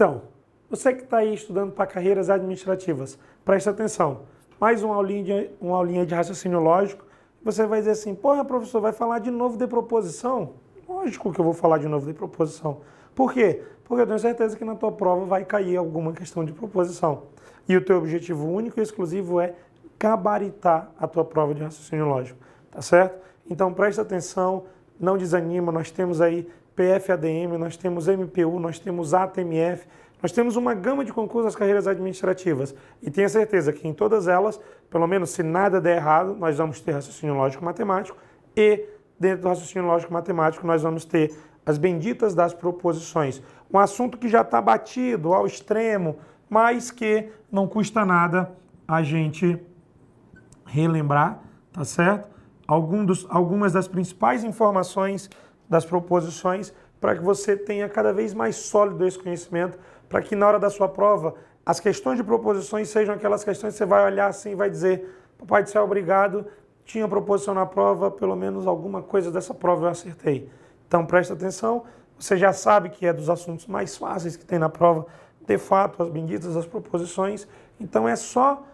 Então, você que está aí estudando para carreiras administrativas, preste atenção. Mais uma aulinha de, uma aulinha de raciocínio lógico. Você vai dizer assim, porra, professor, vai falar de novo de proposição? Lógico que eu vou falar de novo de proposição. Por quê? Porque eu tenho certeza que na tua prova vai cair alguma questão de proposição. E o teu objetivo único e exclusivo é gabaritar a tua prova de raciocínio lógico, tá certo? Então presta atenção, não desanima, nós temos aí PFADM, nós temos MPU, nós temos ATMF, nós temos uma gama de concursos das carreiras administrativas e tenha certeza que em todas elas, pelo menos se nada der errado, nós vamos ter raciocínio lógico-matemático e dentro do raciocínio lógico-matemático nós vamos ter as benditas das proposições. Um assunto que já está batido ao extremo, mas que não custa nada a gente relembrar, tá certo? Algum dos, algumas das principais informações das proposições para que você tenha cada vez mais sólido esse conhecimento, para que na hora da sua prova as questões de proposições sejam aquelas questões que você vai olhar assim e vai dizer: Papai do céu, obrigado, tinha proposição na prova, pelo menos alguma coisa dessa prova eu acertei. Então presta atenção, você já sabe que é dos assuntos mais fáceis que tem na prova, de fato, as benditas, as proposições. Então é só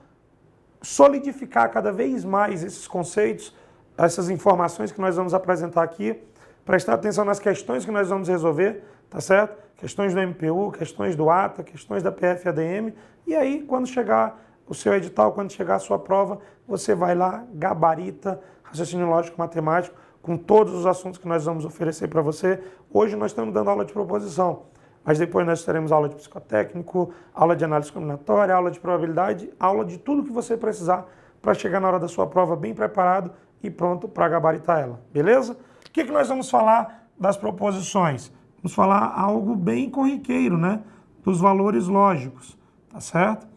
solidificar cada vez mais esses conceitos, essas informações que nós vamos apresentar aqui prestar atenção nas questões que nós vamos resolver, tá certo? Questões do MPU, questões do ATA, questões da PFADM, e aí quando chegar o seu edital, quando chegar a sua prova, você vai lá, gabarita, raciocínio lógico, matemático, com todos os assuntos que nós vamos oferecer para você. Hoje nós estamos dando aula de proposição, mas depois nós teremos aula de psicotécnico, aula de análise combinatória, aula de probabilidade, aula de tudo que você precisar para chegar na hora da sua prova bem preparado e pronto para gabaritar ela, beleza? que, que nós vamos falar das proposições? Vamos falar algo bem corriqueiro, né? Dos valores lógicos, tá certo?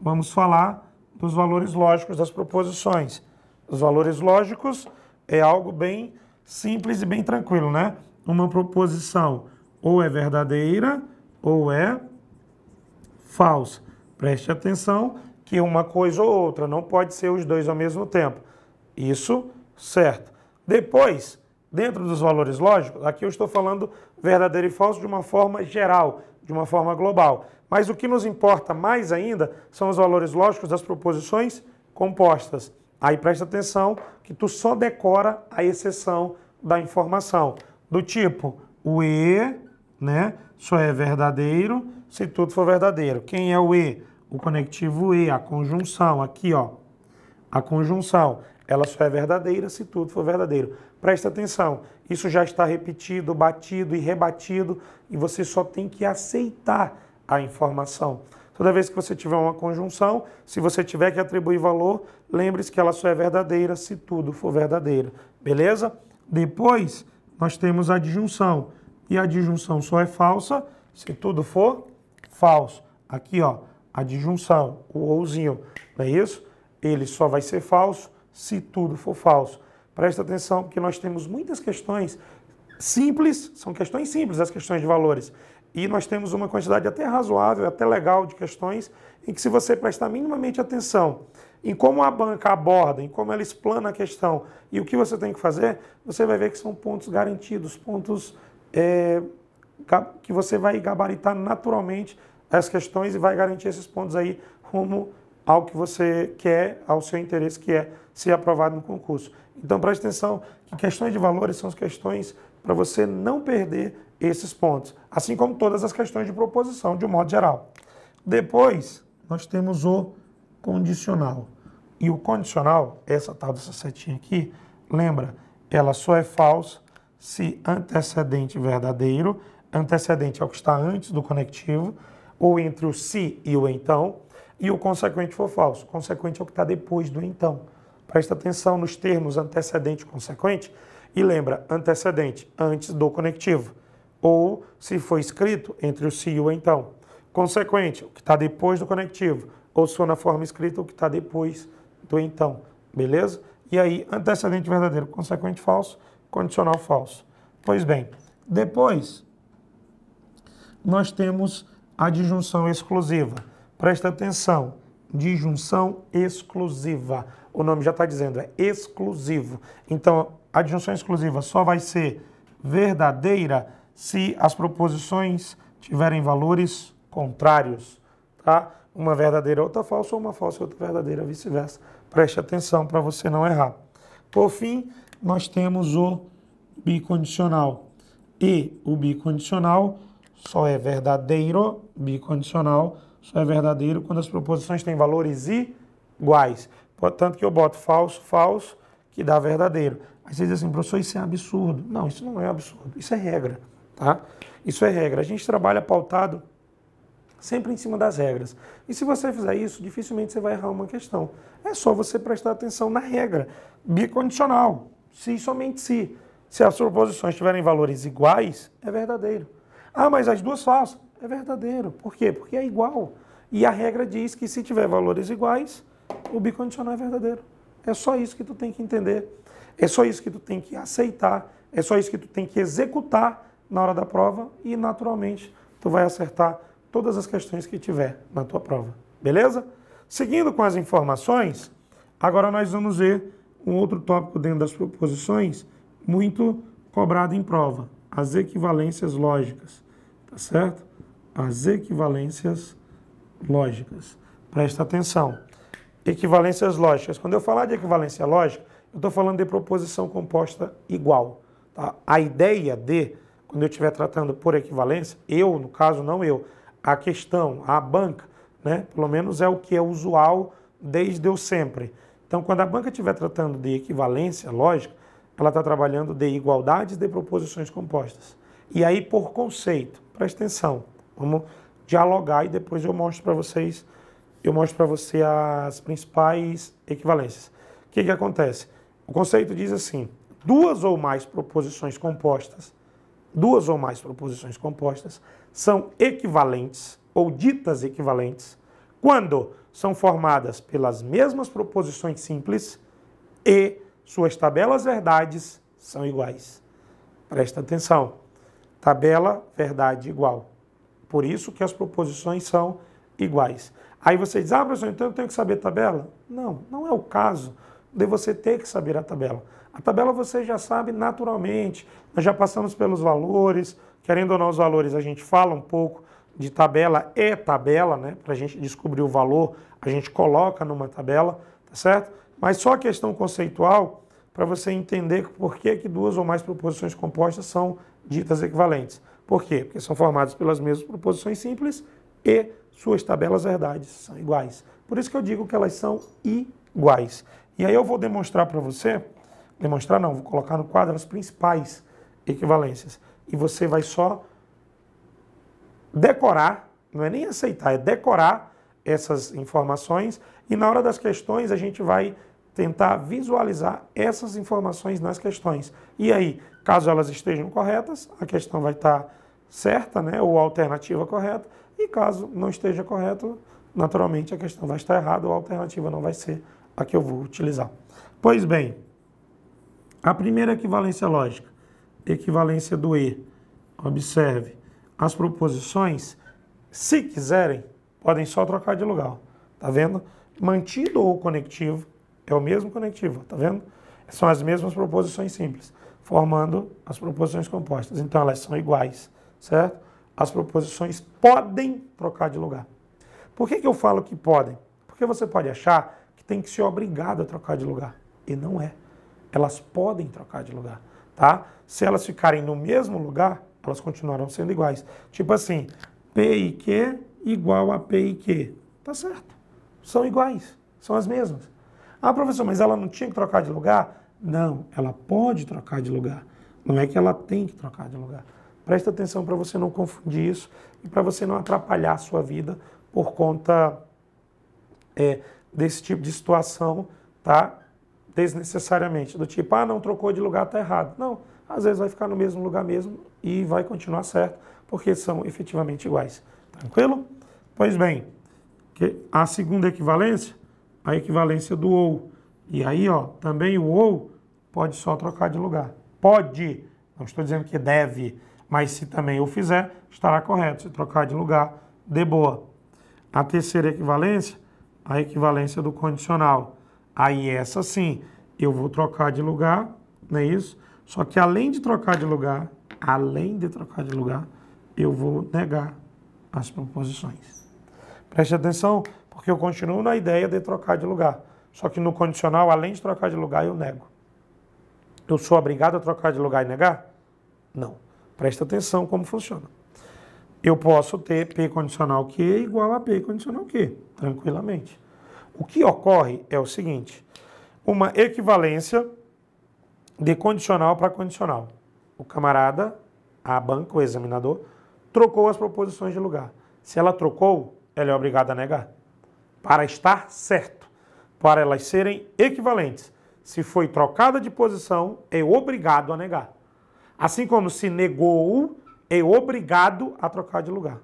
Vamos falar dos valores lógicos das proposições. Os valores lógicos é algo bem simples e bem tranquilo, né? Uma proposição ou é verdadeira ou é falsa. Preste atenção que uma coisa ou outra não pode ser os dois ao mesmo tempo. Isso, certo. Depois, dentro dos valores lógicos, aqui eu estou falando verdadeiro e falso de uma forma geral, de uma forma global. Mas o que nos importa mais ainda são os valores lógicos das proposições compostas. Aí presta atenção que tu só decora a exceção da informação. Do tipo, o E, né, só é verdadeiro se tudo for verdadeiro. Quem é o E? O conectivo E, a conjunção, aqui ó. A conjunção, ela só é verdadeira se tudo for verdadeiro. Preste atenção, isso já está repetido, batido e rebatido e você só tem que aceitar a informação. Toda vez que você tiver uma conjunção, se você tiver que atribuir valor, lembre-se que ela só é verdadeira se tudo for verdadeiro, beleza? Depois, nós temos a disjunção. E a disjunção só é falsa se tudo for falso. Aqui, ó, a disjunção, o ouzinho, não é isso? Ele só vai ser falso se tudo for falso. Presta atenção, porque nós temos muitas questões simples, são questões simples as questões de valores. E nós temos uma quantidade até razoável, até legal de questões em que se você prestar minimamente atenção em como a banca aborda, em como ela explana a questão e o que você tem que fazer, você vai ver que são pontos garantidos, pontos é, que você vai gabaritar naturalmente as questões e vai garantir esses pontos aí rumo ao que você quer, ao seu interesse, que é ser aprovado no concurso. Então preste atenção que questões de valores são as questões para você não perder esses pontos, assim como todas as questões de proposição, de um modo geral. Depois, nós temos o condicional. E o condicional, essa tal dessa setinha aqui, lembra, ela só é falsa se antecedente verdadeiro, antecedente é o que está antes do conectivo, ou entre o se e o então, e o consequente for falso. O consequente é o que está depois do então. Presta atenção nos termos antecedente e consequente e lembra antecedente antes do conectivo ou se foi escrito entre o se e o então. Consequente, o que está depois do conectivo ou se for na forma escrita o que está depois do então, beleza? E aí antecedente verdadeiro, consequente falso, condicional falso. Pois bem, depois nós temos a disjunção exclusiva. Presta atenção, disjunção exclusiva. O nome já está dizendo, é exclusivo. Então, a disjunção exclusiva só vai ser verdadeira se as proposições tiverem valores contrários, tá? Uma verdadeira, outra falsa, ou uma falsa, outra verdadeira, vice-versa. Preste atenção para você não errar. Por fim, nós temos o bicondicional. E o bicondicional só é verdadeiro bicondicional só é verdadeiro quando as proposições têm valores iguais. Portanto, que eu boto falso, falso, que dá verdadeiro. Aí vocês dizem assim, professor, isso é absurdo. Não, isso não é absurdo, isso é regra, tá? Isso é regra. A gente trabalha pautado sempre em cima das regras. E se você fizer isso, dificilmente você vai errar uma questão. É só você prestar atenção na regra, bicondicional, se e somente se. Se as proposições tiverem valores iguais, é verdadeiro. Ah, mas as duas falsas. É verdadeiro. Por quê? Porque é igual. E a regra diz que se tiver valores iguais, o bicondicional é verdadeiro. É só isso que tu tem que entender. É só isso que tu tem que aceitar. É só isso que tu tem que executar na hora da prova e naturalmente tu vai acertar todas as questões que tiver na tua prova. Beleza? Seguindo com as informações, agora nós vamos ver um outro tópico dentro das proposições muito cobrado em prova, as equivalências lógicas, tá certo? as equivalências lógicas. Presta atenção. Equivalências lógicas. Quando eu falar de equivalência lógica, eu estou falando de proposição composta igual. Tá? A ideia de, quando eu estiver tratando por equivalência, eu, no caso, não eu, a questão, a banca, né? pelo menos é o que é usual desde eu sempre. Então, quando a banca estiver tratando de equivalência lógica, ela está trabalhando de igualdades de proposições compostas. E aí, por conceito, presta atenção, Vamos dialogar e depois eu mostro para vocês, eu mostro para você as principais equivalências. O que, que acontece? O conceito diz assim: duas ou mais proposições compostas, duas ou mais proposições compostas são equivalentes ou ditas equivalentes quando são formadas pelas mesmas proposições simples e suas tabelas verdades são iguais. Presta atenção. Tabela verdade igual. Por isso que as proposições são iguais. Aí você diz, ah, professor, então eu tenho que saber tabela? Não, não é o caso de você ter que saber a tabela. A tabela você já sabe naturalmente, nós já passamos pelos valores, querendo ou não os valores, a gente fala um pouco de tabela é tabela, né? Para a gente descobrir o valor, a gente coloca numa tabela, tá certo? Mas só a questão conceitual para você entender por que, que duas ou mais proposições compostas são ditas equivalentes. Por quê? Porque são formados pelas mesmas proposições simples e suas tabelas verdades são iguais. Por isso que eu digo que elas são iguais. E aí eu vou demonstrar para você, demonstrar não, vou colocar no quadro as principais equivalências. E você vai só decorar, não é nem aceitar, é decorar essas informações e na hora das questões a gente vai tentar visualizar essas informações nas questões. E aí, caso elas estejam corretas, a questão vai estar tá certa, né, ou a alternativa correta, e caso não esteja correto, naturalmente a questão vai estar errada ou a alternativa não vai ser a que eu vou utilizar. Pois bem, a primeira equivalência lógica, equivalência do E. Observe, as proposições, se quiserem, podem só trocar de lugar. Tá vendo? Mantido ou conectivo é o mesmo conectivo, tá vendo? São as mesmas proposições simples, formando as proposições compostas. Então elas são iguais certo? As proposições podem trocar de lugar. Por que, que eu falo que podem? Porque você pode achar que tem que ser obrigado a trocar de lugar. E não é. Elas podem trocar de lugar, tá? Se elas ficarem no mesmo lugar, elas continuarão sendo iguais. Tipo assim, P e Q igual a P e Q. Tá certo. São iguais, são as mesmas. Ah, professor, mas ela não tinha que trocar de lugar? Não, ela pode trocar de lugar. Não é que ela tem que trocar de lugar. Presta atenção para você não confundir isso e para você não atrapalhar a sua vida por conta é, desse tipo de situação, tá? Desnecessariamente. Do tipo, ah, não trocou de lugar, tá errado. Não, às vezes vai ficar no mesmo lugar mesmo e vai continuar certo, porque são efetivamente iguais. Tranquilo? Pois bem, a segunda equivalência, a equivalência do ou. E aí, ó, também o ou pode só trocar de lugar. Pode, não estou dizendo que deve, mas se também o fizer, estará correto. Se trocar de lugar, de boa. A terceira equivalência, a equivalência do condicional. Aí essa sim, eu vou trocar de lugar, não é isso? Só que além de trocar de lugar, além de trocar de lugar, eu vou negar as proposições. Preste atenção, porque eu continuo na ideia de trocar de lugar. Só que no condicional, além de trocar de lugar, eu nego. Eu sou obrigado a trocar de lugar e negar? Não. Presta atenção como funciona. Eu posso ter P condicional Q igual a P condicional Q, tranquilamente. O que ocorre é o seguinte, uma equivalência de condicional para condicional. O camarada, a banca, o examinador, trocou as proposições de lugar. Se ela trocou, ela é obrigada a negar. Para estar certo, para elas serem equivalentes. Se foi trocada de posição, é obrigado a negar. Assim como se negou, é obrigado a trocar de lugar.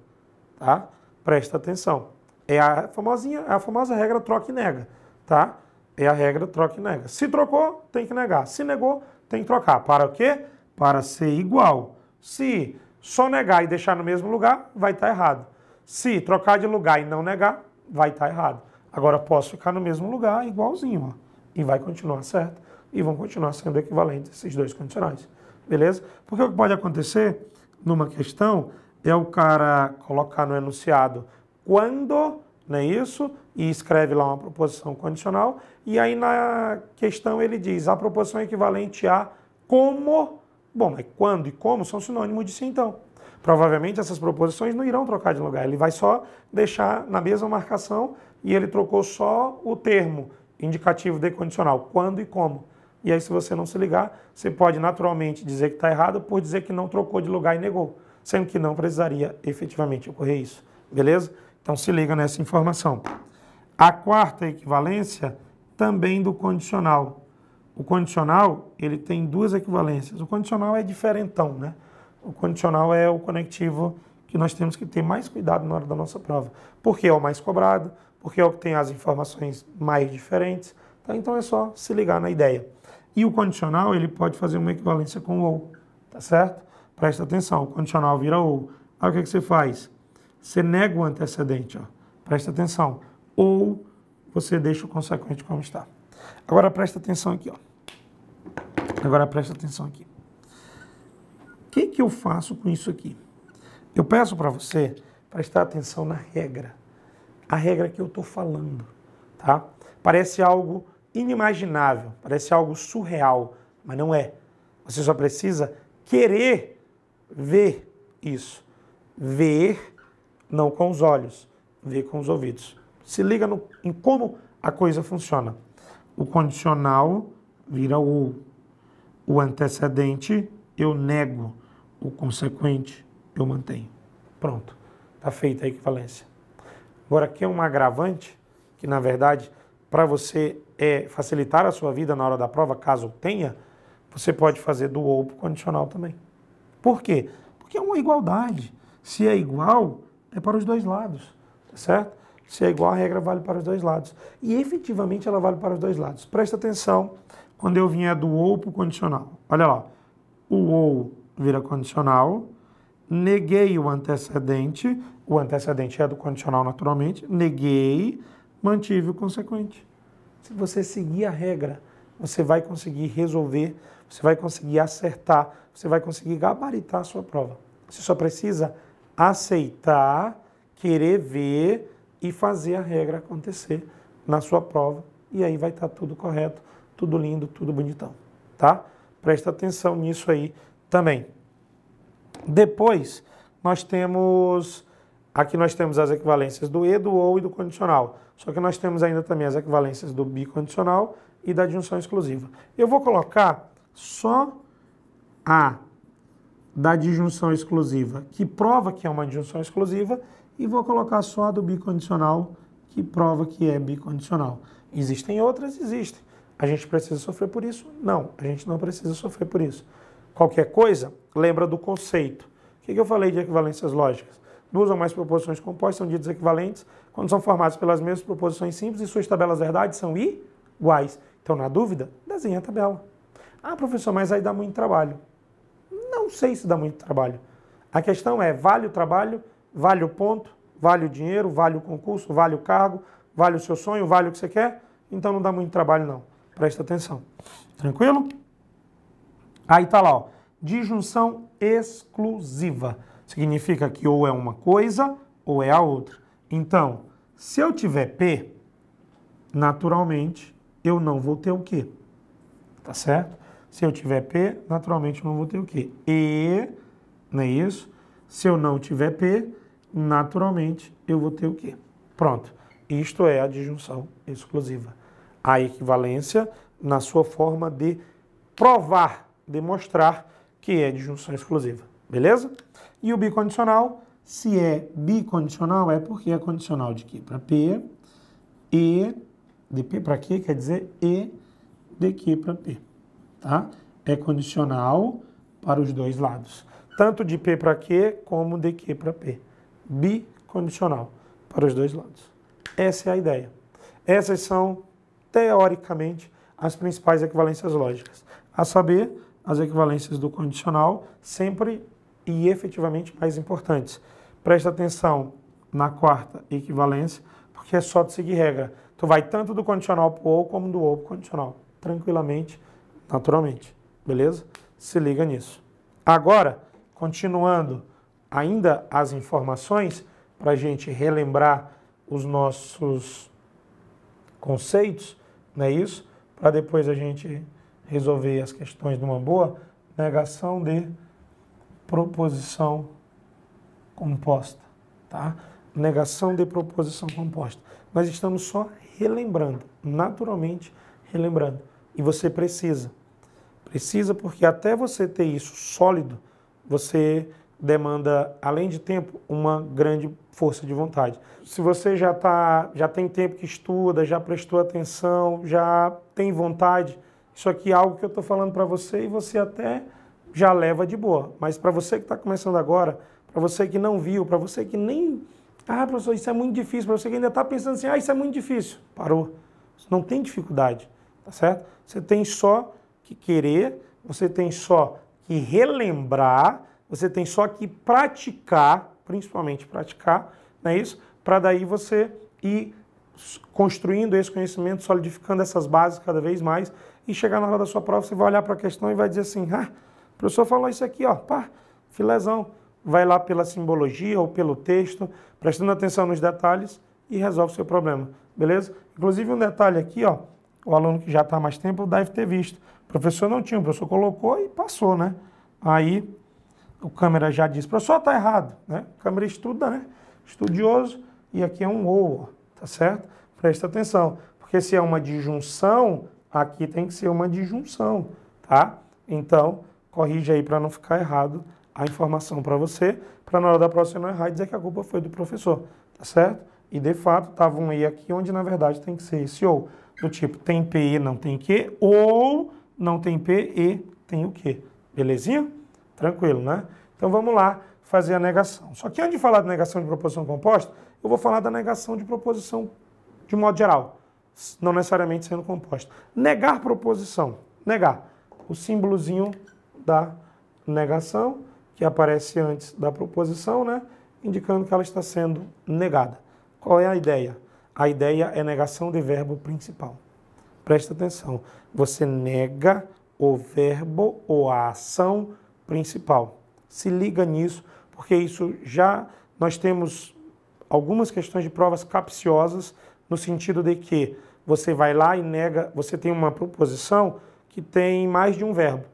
Tá? Presta atenção. É a famosinha, é a famosa regra troca e nega. Tá? É a regra troca e nega. Se trocou, tem que negar. Se negou, tem que trocar. Para o quê? Para ser igual. Se só negar e deixar no mesmo lugar, vai estar tá errado. Se trocar de lugar e não negar, vai estar tá errado. Agora posso ficar no mesmo lugar igualzinho, ó, e vai continuar certo, e vão continuar sendo equivalentes esses dois condicionais. Beleza? Porque o que pode acontecer numa questão é o cara colocar no enunciado quando, não é isso? E escreve lá uma proposição condicional. E aí na questão ele diz a proposição é equivalente a como. Bom, mas quando e como são sinônimos de se então. Provavelmente essas proposições não irão trocar de lugar. Ele vai só deixar na mesma marcação e ele trocou só o termo indicativo de condicional, quando e como. E aí, se você não se ligar, você pode naturalmente dizer que está errado por dizer que não trocou de lugar e negou, sendo que não precisaria efetivamente ocorrer isso. Beleza? Então, se liga nessa informação. A quarta equivalência também do condicional. O condicional, ele tem duas equivalências. O condicional é diferentão, né? O condicional é o conectivo que nós temos que ter mais cuidado na hora da nossa prova. Porque é o mais cobrado, porque é o que tem as informações mais diferentes. Tá? Então é só se ligar na ideia. E o condicional, ele pode fazer uma equivalência com ou, tá certo? Presta atenção, o condicional vira ou. Aí o que, é que você faz? Você nega o antecedente, ó. presta atenção. Ou você deixa o consequente como está. Agora presta atenção aqui. Ó. Agora presta atenção aqui. O que, que eu faço com isso aqui? Eu peço para você prestar atenção na regra. A regra que eu estou falando, tá? Parece algo inimaginável, parece algo surreal, mas não é. Você só precisa querer ver isso. Ver não com os olhos, ver com os ouvidos. Se liga no, em como a coisa funciona. O condicional vira o. O antecedente eu nego. O consequente eu mantenho. Pronto. Está feita a equivalência. Agora, aqui é um agravante, que na verdade para você é, facilitar a sua vida na hora da prova, caso tenha, você pode fazer do ou para condicional também. Por quê? Porque é uma igualdade. Se é igual, é para os dois lados, tá certo? Se é igual, a regra vale para os dois lados. E efetivamente ela vale para os dois lados. Presta atenção quando eu vier é do ou para o condicional. Olha lá, o ou vira condicional, neguei o antecedente, o antecedente é do condicional naturalmente, neguei mantive o consequente. Se você seguir a regra, você vai conseguir resolver, você vai conseguir acertar, você vai conseguir gabaritar a sua prova. Você só precisa aceitar, querer ver e fazer a regra acontecer na sua prova e aí vai estar tá tudo correto, tudo lindo, tudo bonitão, tá? Presta atenção nisso aí também. Depois, nós temos aqui nós temos as equivalências do e, do ou e do condicional. Só que nós temos ainda também as equivalências do bicondicional e da disjunção exclusiva. Eu vou colocar só a da disjunção exclusiva, que prova que é uma disjunção exclusiva, e vou colocar só a do bicondicional, que prova que é bicondicional. Existem outras? Existem. A gente precisa sofrer por isso? Não, a gente não precisa sofrer por isso. Qualquer coisa, lembra do conceito. O que eu falei de equivalências lógicas? duas ou mais proposições compostas são ditas equivalentes quando são formadas pelas mesmas proposições simples e suas tabelas verdades são iguais. Então, na dúvida, desenha a tabela. Ah, professor, mas aí dá muito trabalho. Não sei se dá muito trabalho. A questão é, vale o trabalho, vale o ponto, vale o dinheiro, vale o concurso, vale o cargo, vale o seu sonho, vale o que você quer? Então não dá muito trabalho não. Presta atenção. Tranquilo? Aí tá lá, ó. Disjunção exclusiva significa que ou é uma coisa ou é a outra. Então, se eu tiver P, naturalmente eu não vou ter o quê? Tá certo? Se eu tiver P, naturalmente eu não vou ter o quê? E, não é isso? Se eu não tiver P, naturalmente eu vou ter o quê? Pronto. Isto é a disjunção exclusiva. A equivalência na sua forma de provar, demonstrar que é disjunção exclusiva. Beleza? E o bicondicional, se é bicondicional, é porque é condicional de que Para P, E, de P para Q, quer dizer E de Q para P, tá? É condicional para os dois lados, tanto de P para Q como de Q para P. Bicondicional para os dois lados. Essa é a ideia. Essas são, teoricamente, as principais equivalências lógicas, a saber, as equivalências do condicional sempre e efetivamente mais importantes. Presta atenção na quarta equivalência, porque é só de seguir regra. Tu vai tanto do condicional para o ou como do ou para o condicional, tranquilamente, naturalmente. Beleza? Se liga nisso. Agora, continuando ainda as informações, para a gente relembrar os nossos conceitos, não é isso? Para depois a gente resolver as questões de uma boa, negação de proposição composta, tá? Negação de proposição composta. Nós estamos só relembrando, naturalmente relembrando. E você precisa. Precisa porque até você ter isso sólido, você demanda, além de tempo, uma grande força de vontade. Se você já, tá, já tem tempo que estuda, já prestou atenção, já tem vontade, isso aqui é algo que eu estou falando para você e você até já leva de boa. Mas para você que está começando agora, para você que não viu, para você que nem. Ah, professor, isso é muito difícil. Para você que ainda está pensando assim, ah, isso é muito difícil. Parou. Você não tem dificuldade, tá certo? Você tem só que querer, você tem só que relembrar, você tem só que praticar, principalmente praticar, não é isso? Para daí você ir construindo esse conhecimento, solidificando essas bases cada vez mais e chegar na hora da sua prova, você vai olhar para a questão e vai dizer assim, ah, professor falou isso aqui, ó, pá, filezão. Vai lá pela simbologia ou pelo texto, prestando atenção nos detalhes e resolve o seu problema, beleza? Inclusive um detalhe aqui, ó, o aluno que já está há mais tempo deve ter visto. O professor não tinha, o professor colocou e passou, né? Aí o câmera já diz, professor, está errado, né? O câmera estuda, né? Estudioso, e aqui é um ou, tá certo? Presta atenção, porque se é uma disjunção, aqui tem que ser uma disjunção, tá? Então, corrige aí para não ficar errado a informação para você, para na hora da próxima não errar e dizer que a culpa foi do professor, tá certo? E de fato estava um E aqui onde na verdade tem que ser esse ou, do tipo tem PE, não tem Q, ou não tem PE, tem o Q. Belezinha? Tranquilo, né? Então vamos lá fazer a negação. Só que antes de falar de negação de proposição composta, eu vou falar da negação de proposição de modo geral, não necessariamente sendo composta. Negar proposição, negar. O símbolozinho da negação, que aparece antes da proposição, né? indicando que ela está sendo negada. Qual é a ideia? A ideia é negação de verbo principal. Presta atenção. Você nega o verbo ou a ação principal. Se liga nisso, porque isso já nós temos algumas questões de provas capciosas no sentido de que você vai lá e nega, você tem uma proposição que tem mais de um verbo.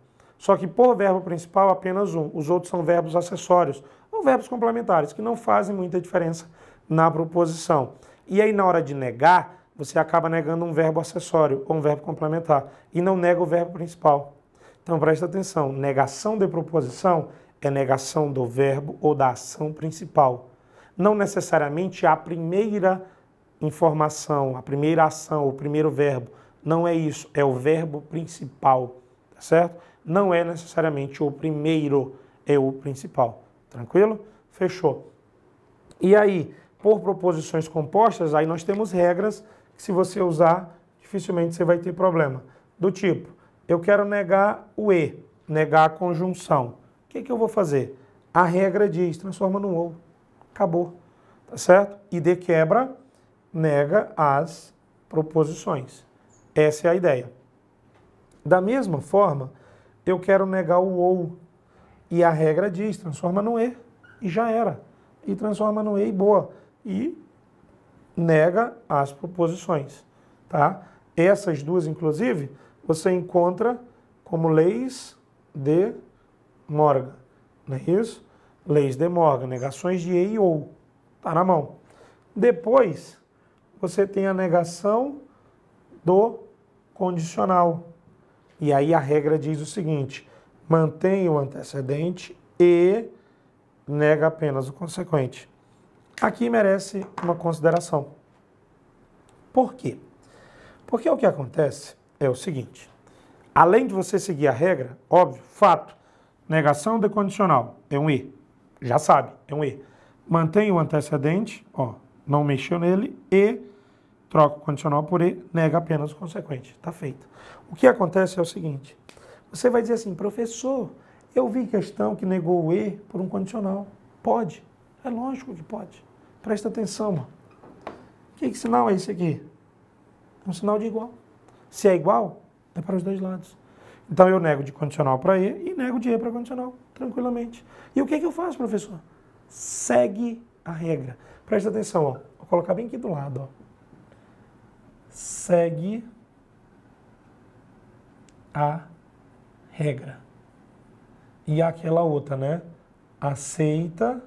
Só que por verbo principal, apenas um. Os outros são verbos acessórios ou verbos complementares, que não fazem muita diferença na proposição. E aí, na hora de negar, você acaba negando um verbo acessório ou um verbo complementar e não nega o verbo principal. Então, presta atenção: negação de proposição é negação do verbo ou da ação principal. Não necessariamente a primeira informação, a primeira ação, o primeiro verbo. Não é isso, é o verbo principal, tá certo? não é necessariamente o primeiro, é o principal. Tranquilo? Fechou. E aí, por proposições compostas, aí nós temos regras que se você usar, dificilmente você vai ter problema. Do tipo, eu quero negar o E, negar a conjunção. O que, que eu vou fazer? A regra diz, transforma no ou. Acabou. Tá certo? E de quebra, nega as proposições. Essa é a ideia. Da mesma forma, eu quero negar o ou. E a regra diz, transforma no e, e já era. E transforma no e e boa. E nega as proposições, tá? Essas duas, inclusive, você encontra como leis de Morgan, não é isso? Leis de Morgan, negações de e e ou, tá na mão. Depois, você tem a negação do condicional, e aí a regra diz o seguinte: mantém o antecedente e nega apenas o consequente. Aqui merece uma consideração. Por quê? Porque o que acontece é o seguinte: além de você seguir a regra, óbvio, fato, negação decondicional é um E. Já sabe, é um E. Mantém o antecedente, ó, não mexeu nele, e Troca o condicional por e, nega apenas o consequente. Está feito. O que acontece é o seguinte: você vai dizer assim, professor, eu vi questão que negou o e por um condicional. Pode. É lógico que pode. Presta atenção, Que, que sinal é esse aqui? É um sinal de igual. Se é igual, é para os dois lados. Então eu nego de condicional para E e nego de E para condicional, tranquilamente. E o que, é que eu faço, professor? Segue a regra. Presta atenção, ó. Vou colocar bem aqui do lado, ó segue a regra. E aquela outra, né? Aceita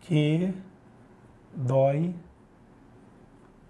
que dói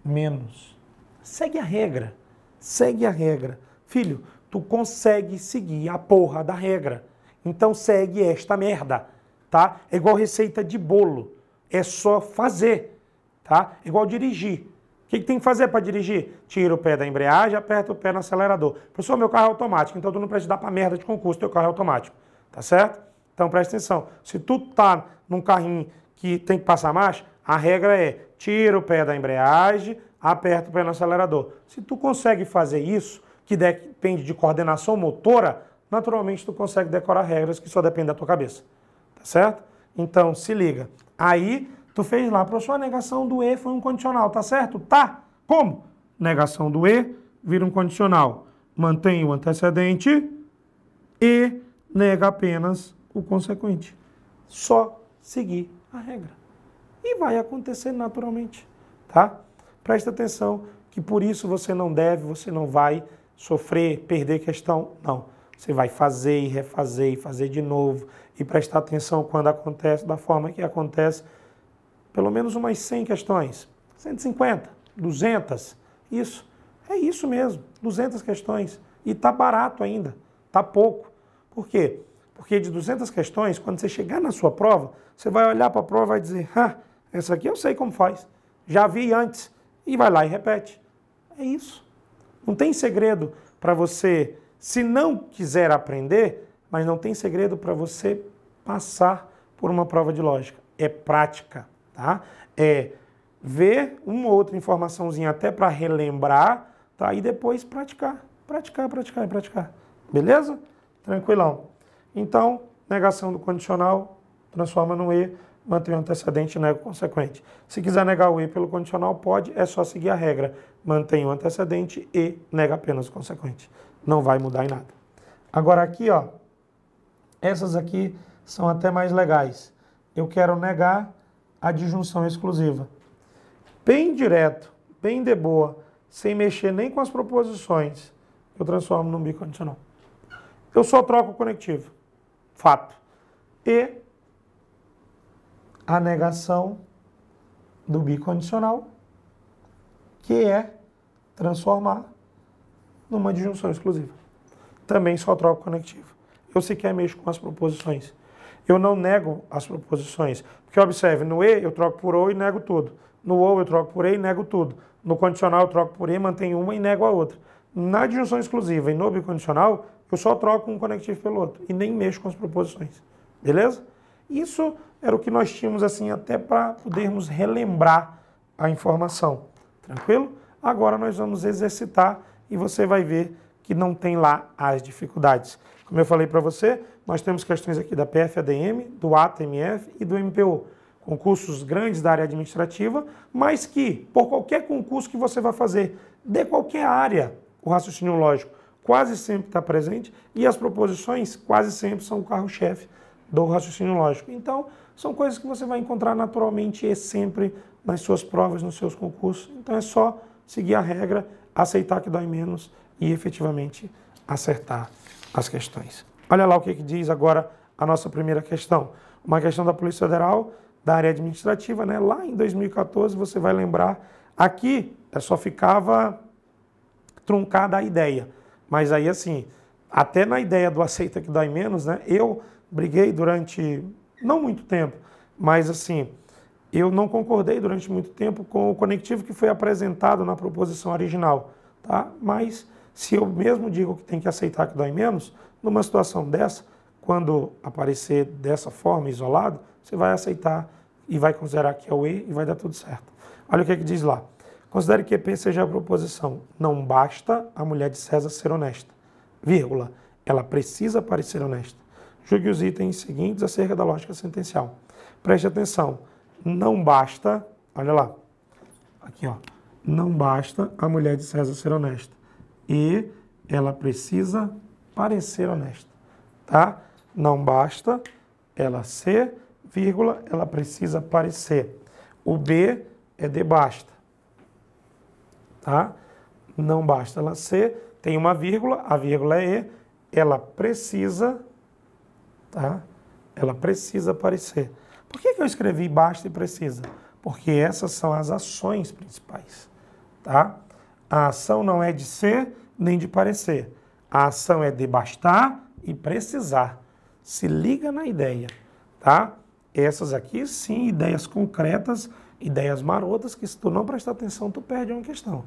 menos. Segue a regra. Segue a regra. Filho, tu consegue seguir a porra da regra. Então segue esta merda, tá? É igual receita de bolo. É só fazer, tá? É igual dirigir que, que tem que fazer para dirigir? Tira o pé da embreagem, aperta o pé no acelerador. Professor, meu carro é automático, então tu não precisa dar para merda de concurso, teu carro é automático. Tá certo? Então presta atenção. Se tu tá num carrinho que tem que passar marcha, a regra é tira o pé da embreagem, aperta o pé no acelerador. Se tu consegue fazer isso, que depende de coordenação motora, naturalmente tu consegue decorar regras que só dependem da tua cabeça. Tá certo? Então se liga. Aí Tu fez lá, professor, a negação do E foi um condicional, tá certo? Tá. Como? Negação do E vira um condicional. Mantém o antecedente e nega apenas o consequente. Só seguir a regra. E vai acontecer naturalmente, tá? Presta atenção que por isso você não deve, você não vai sofrer, perder questão, não. Você vai fazer e refazer e fazer de novo e prestar atenção quando acontece da forma que acontece pelo menos umas 100 questões, 150, 200, isso. É isso mesmo, 200 questões. E tá barato ainda, tá pouco. Por quê? Porque de 200 questões, quando você chegar na sua prova, você vai olhar para a prova e vai dizer: ah, essa aqui eu sei como faz, já vi antes. E vai lá e repete. É isso. Não tem segredo para você, se não quiser aprender, mas não tem segredo para você passar por uma prova de lógica. É prática tá? É ver uma ou outra informaçãozinha até para relembrar, tá? E depois praticar, praticar, praticar e praticar. Beleza? Tranquilão. Então, negação do condicional transforma no E, mantém o antecedente e nega o consequente. Se quiser negar o E pelo condicional, pode, é só seguir a regra. Mantém o antecedente e nega apenas o consequente. Não vai mudar em nada. Agora aqui, ó, essas aqui são até mais legais. Eu quero negar a disjunção exclusiva. Bem direto, bem de boa, sem mexer nem com as proposições, eu transformo num bicondicional. Eu só troco o conectivo. Fato. E a negação do bicondicional, que é transformar numa disjunção exclusiva. Também só troco o conectivo. Eu sequer mexo com as proposições. Eu não nego as proposições. Porque observe, no E eu troco por O e nego tudo. No OU eu troco por E e nego tudo. No condicional eu troco por E, mantenho uma e nego a outra. Na adjunção exclusiva e no bicondicional, eu só troco um conectivo pelo outro e nem mexo com as proposições. Beleza? Isso era o que nós tínhamos assim até para podermos relembrar a informação. Tranquilo? Agora nós vamos exercitar e você vai ver que não tem lá as dificuldades. Como eu falei para você, nós temos questões aqui da PFADM, do ATMF e do MPO. Concursos grandes da área administrativa, mas que, por qualquer concurso que você vai fazer, de qualquer área, o raciocínio lógico quase sempre está presente e as proposições quase sempre são o carro-chefe do raciocínio lógico. Então, são coisas que você vai encontrar naturalmente e sempre nas suas provas, nos seus concursos. Então, é só seguir a regra, aceitar que dói menos e efetivamente acertar as questões. Olha lá o que, que diz agora a nossa primeira questão. Uma questão da Polícia Federal, da área administrativa, né? Lá em 2014, você vai lembrar, aqui é, só ficava truncada a ideia. Mas aí, assim, até na ideia do aceita que dói menos, né? Eu briguei durante não muito tempo, mas assim, eu não concordei durante muito tempo com o conectivo que foi apresentado na proposição original, tá? Mas se eu mesmo digo que tem que aceitar que dói menos, numa situação dessa, quando aparecer dessa forma, isolado, você vai aceitar e vai considerar que é o E e vai dar tudo certo. Olha o que, é que diz lá. Considere que EP seja a proposição. Não basta a mulher de César ser honesta, vírgula. Ela precisa parecer honesta. Julgue os itens seguintes acerca da lógica sentencial. Preste atenção. Não basta, olha lá, aqui ó, não basta a mulher de César ser honesta e ela precisa parecer honesta, tá? Não basta ela ser, vírgula, ela precisa parecer. O B é de basta, tá? Não basta ela ser, tem uma vírgula, a vírgula é E, ela precisa, tá? Ela precisa parecer. Por que, que eu escrevi basta e precisa? Porque essas são as ações principais, tá? A ação não é de ser, nem de parecer. A ação é de bastar e precisar. Se liga na ideia, tá? Essas aqui, sim, ideias concretas, ideias marotas, que se tu não prestar atenção, tu perde uma questão,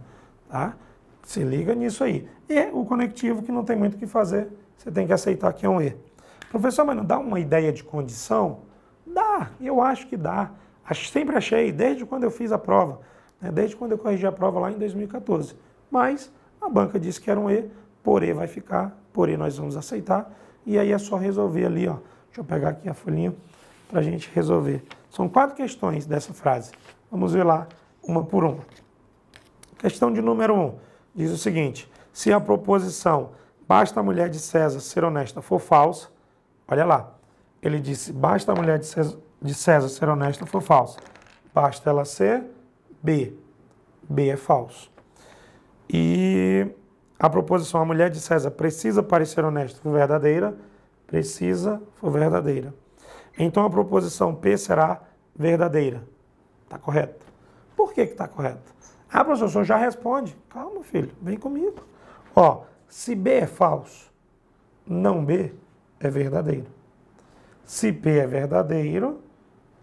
tá? Se liga nisso aí. E o conectivo, que não tem muito o que fazer, você tem que aceitar que é um E. Professor, mas não dá uma ideia de condição? Dá, eu acho que dá. Sempre achei, desde quando eu fiz a prova, né? desde quando eu corrigi a prova lá em 2014. Mas a banca disse que era um E, por E vai ficar, por E nós vamos aceitar. E aí é só resolver ali, ó. Deixa eu pegar aqui a folhinha para a gente resolver. São quatro questões dessa frase. Vamos ver lá, uma por uma. Questão de número um diz o seguinte: se a proposição basta a mulher de César ser honesta for falsa, olha lá, ele disse basta a mulher de César, de César ser honesta for falsa, basta ela ser B. B é falso. E a proposição a mulher de César precisa parecer honesta, foi verdadeira, precisa, for verdadeira. Então a proposição P será verdadeira. Está correto? Por que que está correto? Ah, professor, já responde. Calma, filho, vem comigo. Ó, se B é falso, não B é verdadeiro. Se P é verdadeiro,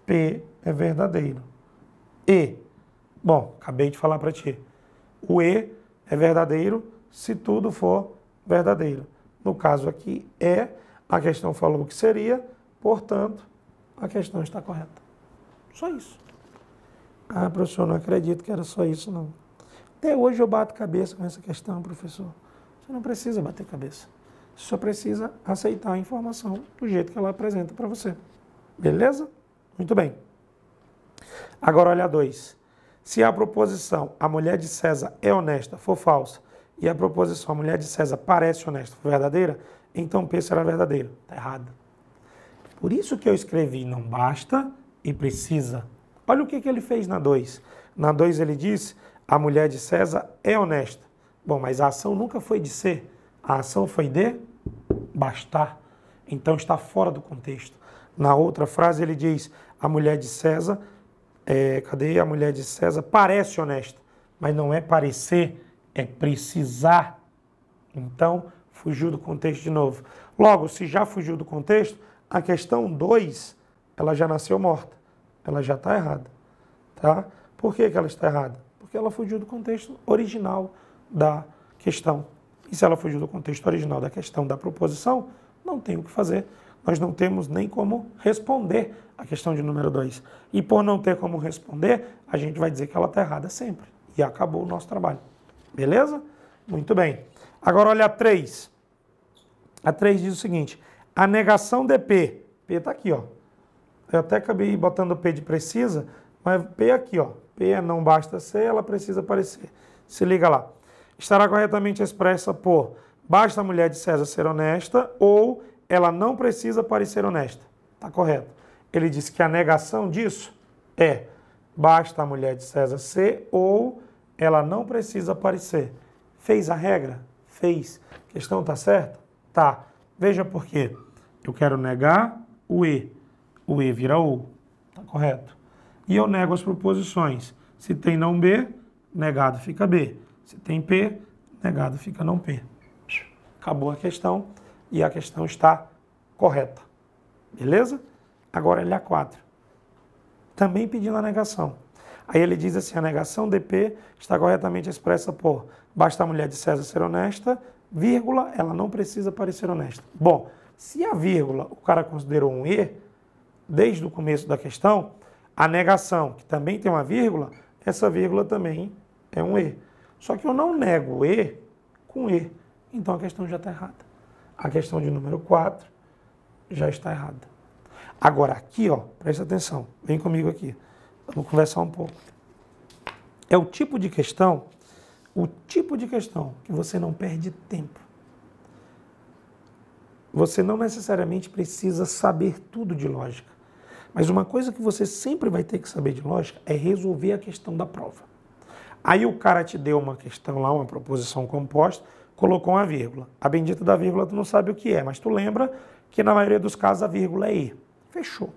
P é verdadeiro. E, bom, acabei de falar para ti. O E é verdadeiro se tudo for verdadeiro. No caso aqui é, a questão falou que seria, portanto, a questão está correta. Só isso. Ah, professor, não acredito que era só isso, não. Até hoje eu bato cabeça com essa questão, professor. Você não precisa bater cabeça. Você só precisa aceitar a informação do jeito que ela apresenta para você. Beleza? Muito bem. Agora olha a 2. Se a proposição a mulher de César é honesta for falsa e a proposição a mulher de César parece honesta for verdadeira, então P será verdadeira. Está errada. Por isso que eu escrevi não basta e precisa. Olha o que, que ele fez na 2. Na 2 ele diz a mulher de César é honesta. Bom, mas a ação nunca foi de ser. A ação foi de bastar. Então está fora do contexto. Na outra frase ele diz a mulher de César é, cadê a mulher de César? Parece honesta, mas não é parecer, é precisar. Então, fugiu do contexto de novo. Logo, se já fugiu do contexto, a questão 2, ela já nasceu morta. Ela já está errada. Tá? Por que, que ela está errada? Porque ela fugiu do contexto original da questão. E se ela fugiu do contexto original da questão da proposição, não tem o que fazer nós não temos nem como responder a questão de número 2. E por não ter como responder, a gente vai dizer que ela está errada sempre. E acabou o nosso trabalho. Beleza? Muito bem. Agora olha a 3. A 3 diz o seguinte: a negação de P. P está aqui, ó. Eu até acabei botando P de precisa, mas P é aqui, ó. P é não basta ser, ela precisa aparecer. Se liga lá. Estará corretamente expressa por basta a mulher de César ser honesta ou ela não precisa parecer honesta. Está correto. Ele disse que a negação disso é basta a mulher de César ser ou ela não precisa parecer. Fez a regra? Fez. A questão tá certa? Tá. Veja por quê. Eu quero negar o E. O E vira O. Tá correto. E eu nego as proposições. Se tem não B, negado fica B. Se tem P, negado fica não P. Acabou a questão e a questão está correta. Beleza? Agora ele é a 4 Também pedindo a negação. Aí ele diz assim: a negação DP está corretamente expressa por basta a mulher de César ser honesta, vírgula, ela não precisa parecer honesta. Bom, se a vírgula o cara considerou um E, desde o começo da questão, a negação, que também tem uma vírgula, essa vírgula também é um E. Só que eu não nego E com E, então a questão já está errada. A questão de número 4 já está errada. Agora, aqui, ó, presta atenção, vem comigo aqui, vamos conversar um pouco. É o tipo de questão, o tipo de questão que você não perde tempo. Você não necessariamente precisa saber tudo de lógica. Mas uma coisa que você sempre vai ter que saber de lógica é resolver a questão da prova. Aí o cara te deu uma questão lá, uma proposição composta, colocou uma vírgula. A bendita da vírgula tu não sabe o que é, mas tu lembra que na maioria dos casos a vírgula é e. Fechou.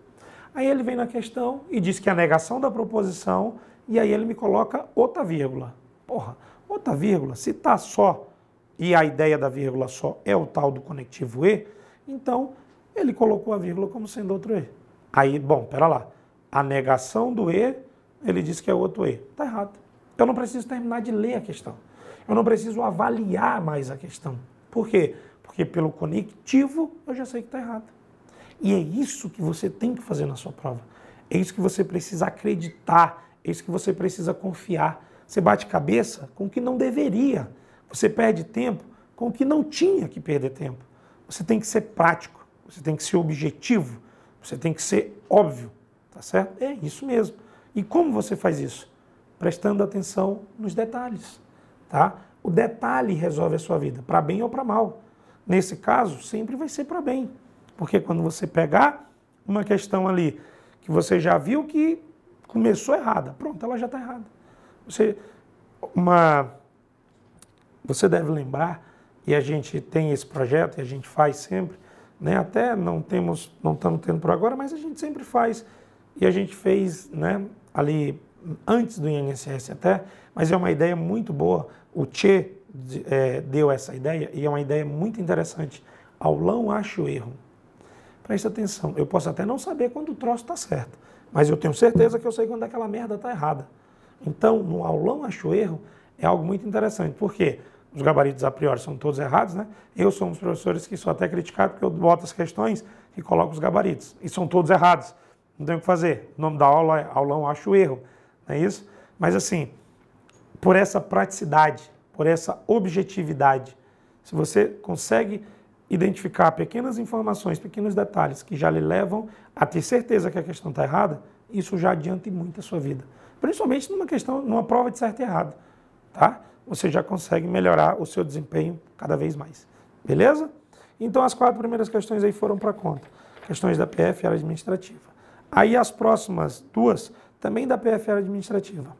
Aí ele vem na questão e diz que é a negação da proposição, e aí ele me coloca outra vírgula. Porra, outra vírgula, se tá só e a ideia da vírgula só é o tal do conectivo E, então ele colocou a vírgula como sendo outro E. Aí, bom, pera lá. A negação do E, ele diz que é outro E. Tá errado. Eu não preciso terminar de ler a questão. Eu não preciso avaliar mais a questão. Por quê? Porque pelo conectivo eu já sei que está errado. E é isso que você tem que fazer na sua prova. É isso que você precisa acreditar, é isso que você precisa confiar. Você bate cabeça com o que não deveria. Você perde tempo com o que não tinha que perder tempo. Você tem que ser prático, você tem que ser objetivo, você tem que ser óbvio, tá certo? É isso mesmo. E como você faz isso? Prestando atenção nos detalhes. Tá? O detalhe resolve a sua vida, para bem ou para mal. Nesse caso, sempre vai ser para bem. Porque quando você pegar uma questão ali que você já viu que começou errada, pronto, ela já está errada. Você, uma, você deve lembrar, e a gente tem esse projeto, e a gente faz sempre, né? até não temos, não estamos tendo por agora, mas a gente sempre faz. E a gente fez né, ali antes do INSS até, mas é uma ideia muito boa. O Tchê é, deu essa ideia e é uma ideia muito interessante. Aulão acho erro. Presta atenção, eu posso até não saber quando o troço está certo, mas eu tenho certeza que eu sei quando aquela merda está errada. Então, no aulão acho erro é algo muito interessante, porque os gabaritos a priori são todos errados, né? Eu sou um dos professores que sou até criticado porque eu boto as questões e coloco os gabaritos, e são todos errados. Não tem o que fazer. O nome da aula é aulão acho erro não é isso? Mas assim, por essa praticidade, por essa objetividade, se você consegue identificar pequenas informações, pequenos detalhes que já lhe levam a ter certeza que a questão está errada, isso já adianta muito a sua vida. Principalmente numa questão, numa prova de certo e errado, tá? Você já consegue melhorar o seu desempenho cada vez mais. Beleza? Então as quatro primeiras questões aí foram para conta. Questões da PF e área administrativa. Aí as próximas duas também da PFL administrativa.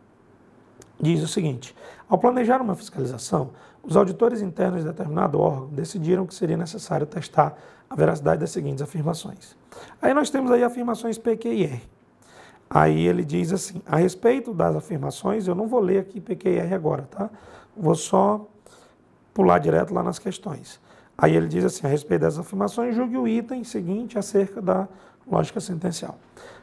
Diz o seguinte: ao planejar uma fiscalização, os auditores internos de determinado órgão decidiram que seria necessário testar a veracidade das seguintes afirmações. Aí nós temos aí afirmações PQ e R. Aí ele diz assim: a respeito das afirmações, eu não vou ler aqui PQ e R agora, tá? Vou só pular direto lá nas questões. Aí ele diz assim, a respeito dessas afirmações, julgue o item seguinte acerca da lógica sentencial.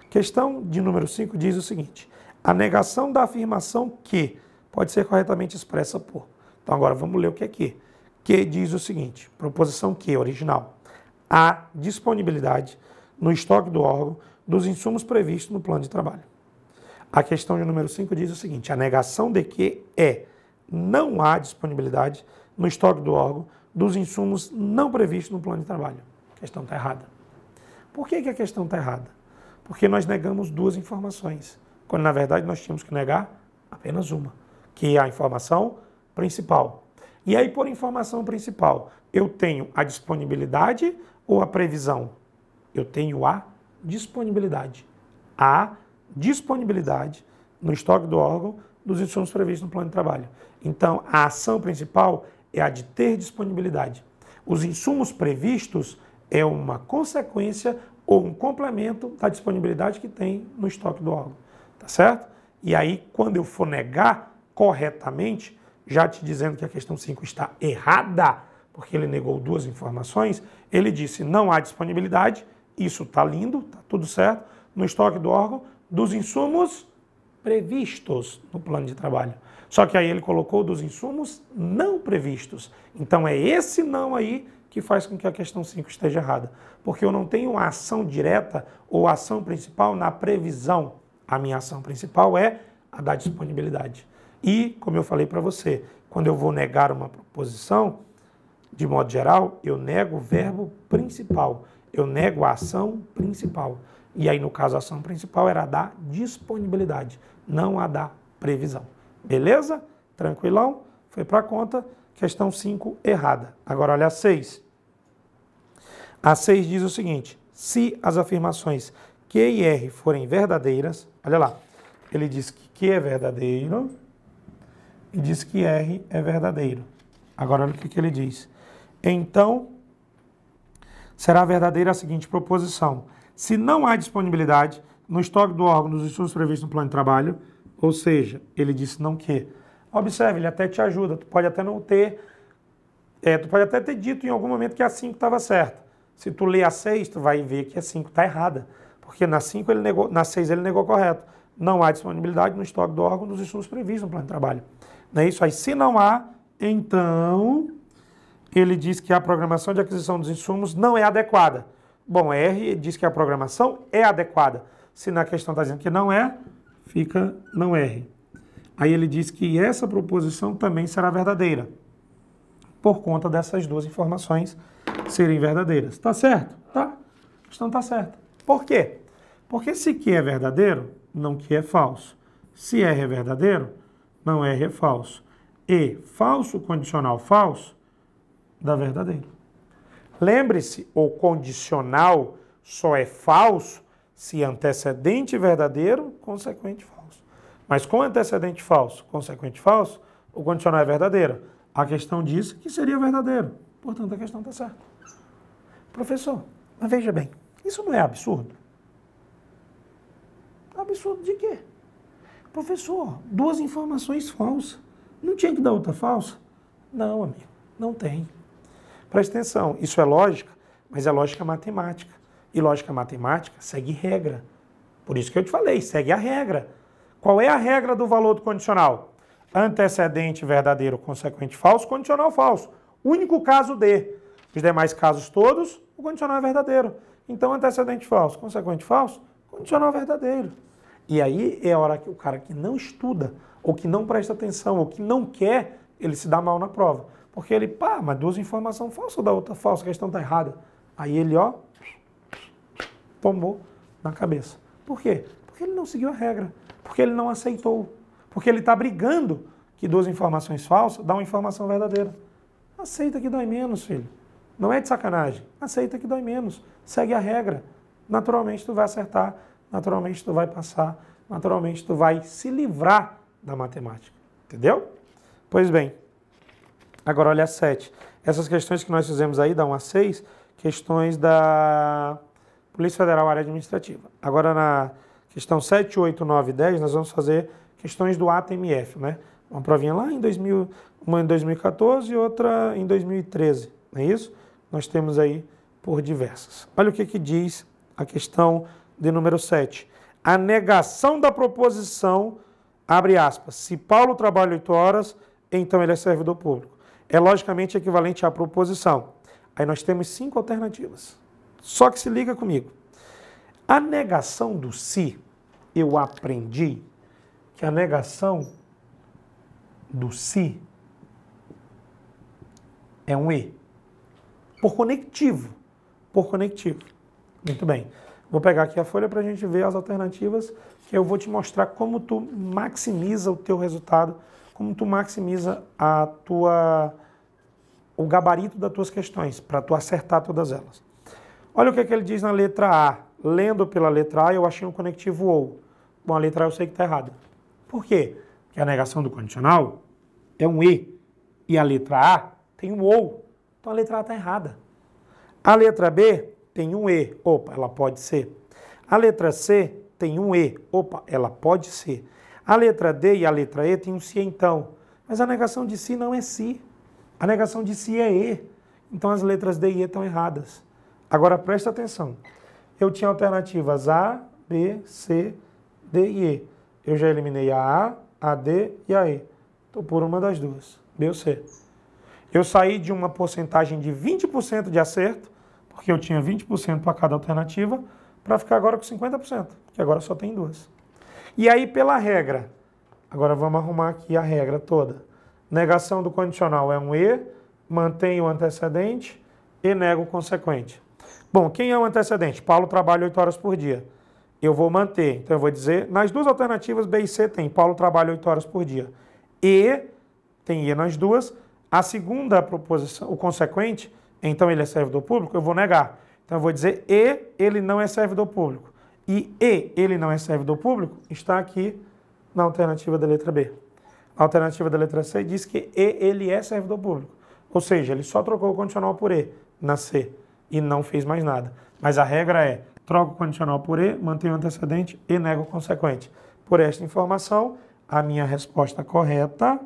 Questão de número 5 diz o seguinte: a negação da afirmação que pode ser corretamente expressa por. Então agora vamos ler o que é que. Que diz o seguinte: proposição que original. A disponibilidade no estoque do órgão dos insumos previstos no plano de trabalho. A questão de número 5 diz o seguinte: a negação de que é não há disponibilidade no estoque do órgão dos insumos não previstos no plano de trabalho. A questão está errada. Por que, que a questão está errada? Porque nós negamos duas informações, quando na verdade nós tínhamos que negar apenas uma, que é a informação principal. E aí, por informação principal, eu tenho a disponibilidade ou a previsão? Eu tenho a disponibilidade. A disponibilidade no estoque do órgão dos insumos previstos no plano de trabalho. Então, a ação principal é a de ter disponibilidade. Os insumos previstos é uma consequência ou um complemento da disponibilidade que tem no estoque do órgão, tá certo? E aí, quando eu for negar corretamente, já te dizendo que a questão 5 está errada, porque ele negou duas informações, ele disse não há disponibilidade, isso está lindo, está tudo certo, no estoque do órgão, dos insumos previstos no plano de trabalho. Só que aí ele colocou dos insumos não previstos. Então é esse não aí que faz com que a questão 5 esteja errada. Porque eu não tenho ação direta ou ação principal na previsão. A minha ação principal é a da disponibilidade. E, como eu falei para você, quando eu vou negar uma proposição, de modo geral, eu nego o verbo principal, eu nego a ação principal. E aí, no caso, a ação principal era a da disponibilidade, não a da previsão. Beleza? Tranquilão? Foi para a conta. Questão 5, errada. Agora olha a 6. A 6 diz o seguinte: se as afirmações Q e R forem verdadeiras, olha lá, ele diz que Q é verdadeiro e diz que R é verdadeiro. Agora olha o que, que ele diz. Então, será verdadeira a seguinte proposição: se não há disponibilidade no estoque do órgão dos estudos previstos no plano de trabalho, ou seja, ele disse não que. Observe, ele até te ajuda, tu pode até não ter, é, tu pode até ter dito em algum momento que a 5 estava certa. Se tu ler a 6, tu vai ver que a 5 está errada, porque na 5 ele negou, na 6 ele negou correto. Não há disponibilidade no estoque do órgão dos insumos previstos no plano de trabalho. Não é isso aí. Se não há, então ele diz que a programação de aquisição dos insumos não é adequada. Bom, R diz que a programação é adequada. Se na questão está dizendo que não é, fica não erre. Aí ele diz que essa proposição também será verdadeira, por conta dessas duas informações serem verdadeiras. está certo? Tá. Então está certo. Por quê? Porque se Q é verdadeiro, não Q é falso. Se R é verdadeiro, não R é falso. E falso condicional falso dá verdadeiro. Lembre-se, o condicional só é falso se antecedente verdadeiro, consequente falso. Mas com antecedente falso, consequente falso, o condicional é verdadeiro. A questão diz é que seria verdadeiro. Portanto, a questão está certa. Professor, mas veja bem, isso não é absurdo? Absurdo de quê? Professor, duas informações falsas. Não tinha que dar outra falsa? Não, amigo, não tem. Presta atenção, isso é lógica, mas é lógica matemática. E lógica matemática segue regra. Por isso que eu te falei, segue a regra. Qual é a regra do valor do condicional? Antecedente verdadeiro, consequente falso, condicional falso. Único caso D. Os demais casos todos, o condicional é verdadeiro. Então, antecedente falso, consequente falso, condicional verdadeiro. E aí é a hora que o cara que não estuda, ou que não presta atenção, ou que não quer, ele se dá mal na prova. Porque ele, pá, mas duas informações falsas da outra falsa, a questão está errada. Aí ele, ó, tomou na cabeça. Por quê? Porque ele não seguiu a regra, porque ele não aceitou, porque ele está brigando que duas informações falsas dá uma informação verdadeira. Aceita que dói menos, filho. Não é de sacanagem. Aceita que dói menos. Segue a regra. Naturalmente tu vai acertar, naturalmente tu vai passar, naturalmente tu vai se livrar da matemática. Entendeu? Pois bem, agora olha a 7. Essas questões que nós fizemos aí, da 1 a 6, questões da Polícia Federal, área administrativa. Agora, na questão 7, 8, 9 e 10, nós vamos fazer questões do ATMF, né? Uma provinha lá em 2000, uma em 2014 e outra em 2013, não é isso? Nós temos aí por diversas. Olha o que, que diz a questão de número 7. A negação da proposição, abre aspas, se Paulo trabalha 8 horas, então ele é servidor público. É logicamente equivalente à proposição. Aí nós temos cinco alternativas. Só que se liga comigo. A negação do si, eu aprendi que a negação do si é um E. Por conectivo. Por conectivo. Muito bem. Vou pegar aqui a folha para a gente ver as alternativas, que eu vou te mostrar como tu maximiza o teu resultado, como tu maximiza a tua o gabarito das tuas questões, para tu acertar todas elas. Olha o que, é que ele diz na letra A. Lendo pela letra A, eu achei um conectivo ou. Bom, a letra A eu sei que está errada. Por quê? Porque a negação do condicional é um E e a letra A tem um ou. Então a letra A está errada. A letra B tem um E. Opa, ela pode ser. A letra C tem um E. Opa, ela pode ser. A letra D e a letra E tem um se então. Mas a negação de si não é si. A negação de si é E. Então as letras D e E estão erradas. Agora presta atenção. Eu tinha alternativas A, B, C, D e E. Eu já eliminei a A, a D e a E. Estou por uma das duas, B ou C. Eu saí de uma porcentagem de 20% de acerto, porque eu tinha 20% para cada alternativa, para ficar agora com 50%, que agora só tem duas. E aí, pela regra, agora vamos arrumar aqui a regra toda. Negação do condicional é um E, mantém o antecedente e nega o consequente. Bom, quem é o antecedente? Paulo trabalha oito horas por dia. Eu vou manter. Então eu vou dizer, nas duas alternativas B e C tem Paulo trabalha oito horas por dia. E tem E nas duas. A segunda proposição, o consequente, então ele é servidor público, eu vou negar. Então eu vou dizer E, ele não é servidor público. E E, ele não é servidor público, está aqui na alternativa da letra B. A alternativa da letra C diz que E, ele é servidor público. Ou seja, ele só trocou o condicional por E na C e não fez mais nada. Mas a regra é: troco o condicional por E, mantém o antecedente e nega o consequente. Por esta informação, a minha resposta correta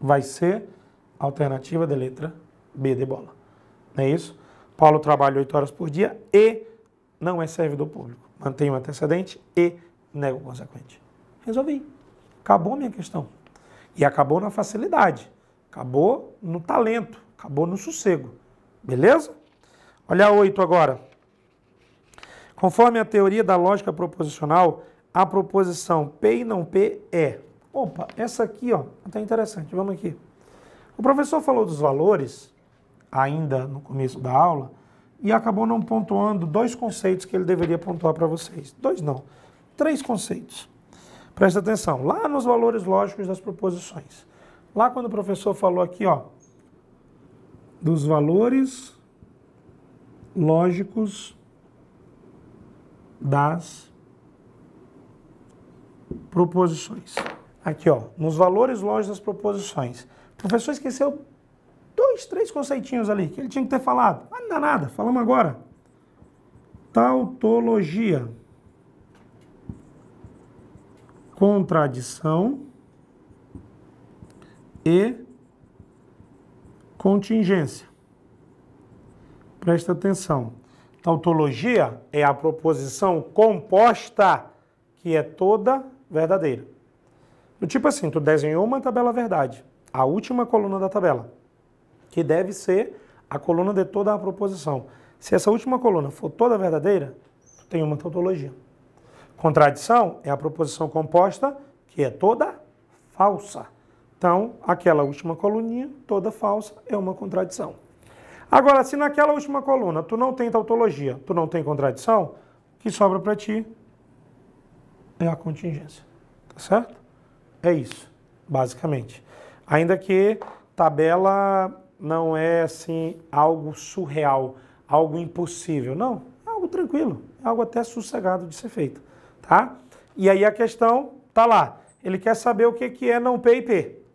vai ser alternativa de letra B de bola. Não é isso? Paulo trabalha 8 horas por dia e não é servidor público. Mantém o antecedente e nega o consequente. Resolvi. Acabou a minha questão. E acabou na facilidade, acabou no talento, acabou no sossego. Beleza? Olha 8 agora. Conforme a teoria da lógica proposicional, a proposição P e não P é. Opa, essa aqui, ó, até tá interessante. Vamos aqui. O professor falou dos valores, ainda no começo da aula, e acabou não pontuando dois conceitos que ele deveria pontuar para vocês. Dois não, três conceitos. Presta atenção, lá nos valores lógicos das proposições. Lá quando o professor falou aqui, ó, dos valores lógicos das proposições. Aqui, ó, nos valores lógicos das proposições. O professor esqueceu dois, três conceitinhos ali que ele tinha que ter falado. Mas ah, não dá nada, falamos agora. Tautologia. Contradição e Contingência. Presta atenção. Tautologia é a proposição composta que é toda verdadeira. Do tipo assim, tu desenhou uma tabela verdade, a última coluna da tabela, que deve ser a coluna de toda a proposição. Se essa última coluna for toda verdadeira, tu tem uma tautologia. Contradição é a proposição composta que é toda falsa. Então, aquela última coluninha, toda falsa, é uma contradição. Agora, se naquela última coluna tu não tem tautologia, tu não tem contradição, o que sobra para ti é a contingência. Tá certo? É isso, basicamente. Ainda que tabela não é assim algo surreal, algo impossível. Não, é algo tranquilo, é algo até sossegado de ser feito. Tá? E aí a questão tá lá. Ele quer saber o que é não P e P.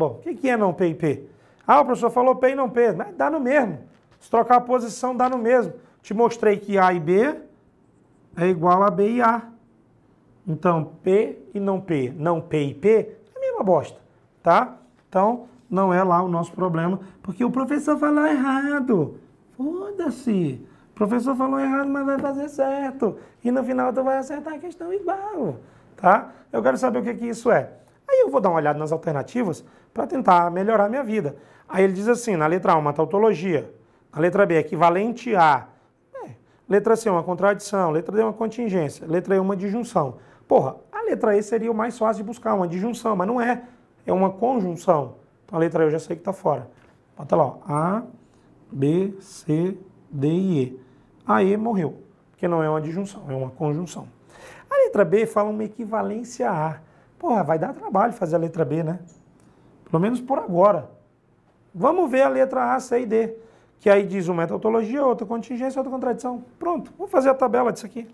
Bom, o que é não P e P? Ah, o professor falou P e não P. Mas dá no mesmo. Se trocar a posição, dá no mesmo. Te mostrei que A e B é igual a B e A. Então, P e não P, não P e P, é a mesma bosta, tá? Então, não é lá o nosso problema, porque o professor falou errado. Foda-se. O professor falou errado, mas vai fazer certo. E no final tu vai acertar a questão igual, tá? Eu quero saber o que, que isso é. Aí eu vou dar uma olhada nas alternativas para tentar melhorar a minha vida. Aí ele diz assim, na letra A, uma tautologia. Na letra B, equivalente a. É. Letra C, uma contradição. Letra D, uma contingência. Letra E, uma disjunção. Porra, a letra E seria o mais fácil de buscar, uma disjunção, mas não é. É uma conjunção. Então a letra E eu já sei que está fora. Bota lá, ó. A, B, C, D e E. A E morreu, porque não é uma disjunção, é uma conjunção. A letra B fala uma equivalência a. Porra, vai dar trabalho fazer a letra B, né? Pelo menos por agora. Vamos ver a letra A, C e D. Que aí diz uma é tautologia, outra contingência, outra contradição. Pronto, vou fazer a tabela disso aqui.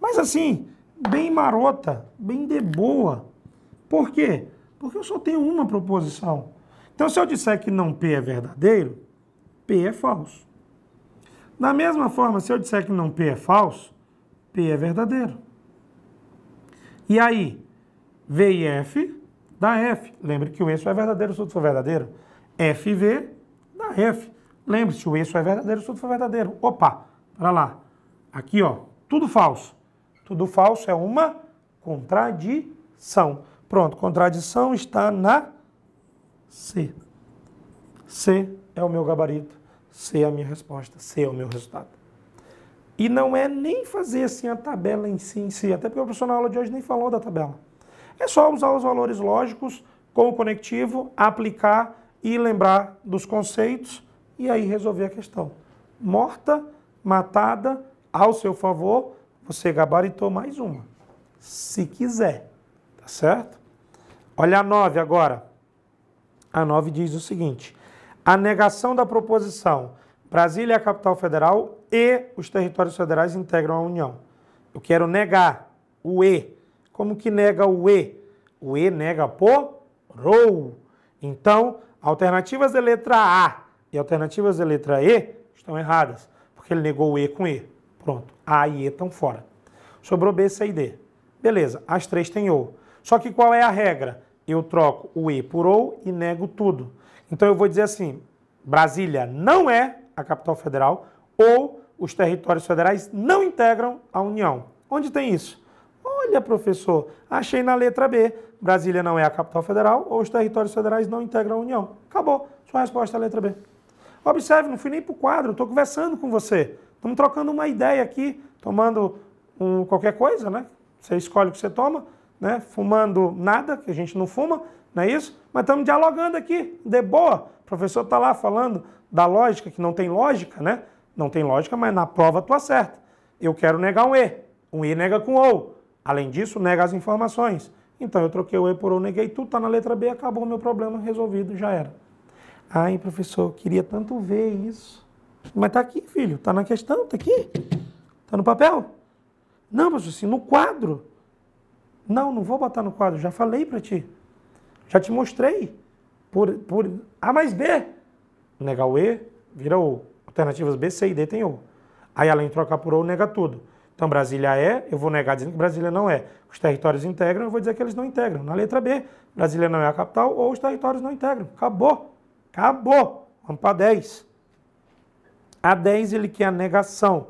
Mas assim, bem marota, bem de boa. Por quê? Porque eu só tenho uma proposição. Então, se eu disser que não P é verdadeiro, P é falso. Da mesma forma, se eu disser que não P é falso, P é verdadeiro. E aí, V e F dá F. Lembre que o eixo é verdadeiro se o outro for verdadeiro. F e V dá F. Lembre-se, o eixo é verdadeiro se o for verdadeiro. Opa, para lá. Aqui, ó, tudo falso. Tudo falso é uma contradição. Pronto, contradição está na C. C é o meu gabarito, C é a minha resposta, C é o meu resultado. E não é nem fazer assim a tabela em si, em si até porque o professor na aula de hoje nem falou da tabela. É só usar os valores lógicos com o conectivo, aplicar e lembrar dos conceitos e aí resolver a questão. Morta, matada, ao seu favor, você gabaritou mais uma. Se quiser, tá certo? Olha a 9 agora. A 9 diz o seguinte: a negação da proposição Brasília é a capital federal e os territórios federais integram a União. Eu quero negar o E como que nega o E? O E nega porou. Então, alternativas da letra A e alternativas da letra E estão erradas, porque ele negou o E com E. Pronto, A e E estão fora. Sobrou B, C e D. Beleza, as três têm O. Só que qual é a regra? Eu troco o E por ou e nego tudo. Então eu vou dizer assim: Brasília não é a capital federal ou os territórios federais não integram a União. Onde tem isso? Olha, professor, achei na letra B. Brasília não é a capital federal ou os territórios federais não integram a União. Acabou. Sua resposta é a letra B. Observe, não fui nem para o quadro, estou conversando com você. Estamos trocando uma ideia aqui, tomando um, qualquer coisa, né? Você escolhe o que você toma, né? Fumando nada, que a gente não fuma, não é isso? Mas estamos dialogando aqui, de boa. O professor está lá falando da lógica, que não tem lógica, né? Não tem lógica, mas na prova tu acerta. Eu quero negar um E. Um E nega com ou. Além disso, nega as informações. Então eu troquei o E por O, neguei tudo, está na letra B, acabou o meu problema, resolvido, já era. Ai, professor, queria tanto ver isso. Mas tá aqui, filho, tá na questão, tá aqui. Tá no papel? Não, professor, assim, no quadro. Não, não vou botar no quadro, já falei para ti. Já te mostrei. Por, por A mais B. Negar o E, vira O. Alternativas B, C e D tem O. Aí além de trocar por O, nega tudo. Então Brasília é, eu vou negar dizendo que Brasília não é. Os territórios integram, eu vou dizer que eles não integram. Na letra B, Brasília não é a capital ou os territórios não integram. Acabou. Acabou. Vamos para 10. A 10 ele quer a negação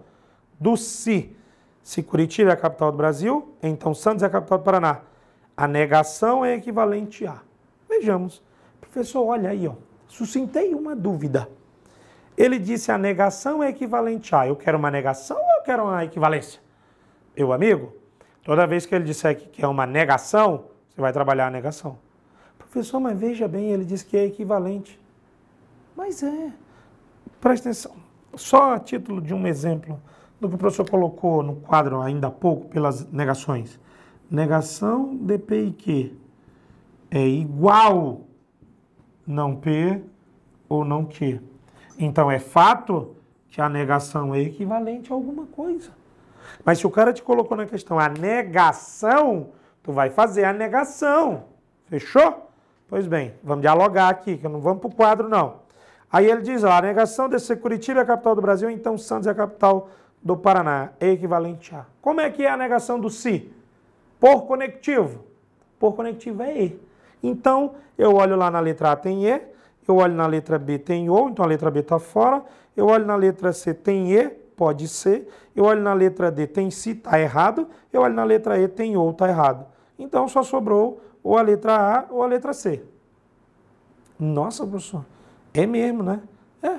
do se. Se Curitiba é a capital do Brasil, então Santos é a capital do Paraná. A negação é equivalente a. Vejamos. Professor, olha aí, ó. Suscitei uma dúvida. Ele disse a negação é equivalente a. Eu quero uma negação ou eu quero uma equivalência? Meu amigo, toda vez que ele disser que quer uma negação, você vai trabalhar a negação. Professor, mas veja bem, ele disse que é equivalente. Mas é. Presta atenção. Só a título de um exemplo do que o professor colocou no quadro ainda há pouco pelas negações. Negação de P e Q é igual não P ou não Q. Então é fato que a negação é equivalente a alguma coisa. Mas se o cara te colocou na questão a negação, tu vai fazer a negação. Fechou? Pois bem, vamos dialogar aqui, que não vamos para o quadro, não. Aí ele diz, ó, a negação de ser Curitiba é a capital do Brasil, então Santos é a capital do Paraná. É equivalente a. Como é que é a negação do si? Por conectivo. Por conectivo é E. Então, eu olho lá na letra A tem E, eu olho na letra B, tem ou, então a letra B está fora. Eu olho na letra C, tem E, pode ser. Eu olho na letra D, tem se, está errado. Eu olho na letra E, tem ou, está errado. Então só sobrou ou a letra A ou a letra C. Nossa, professor, é mesmo, né? É.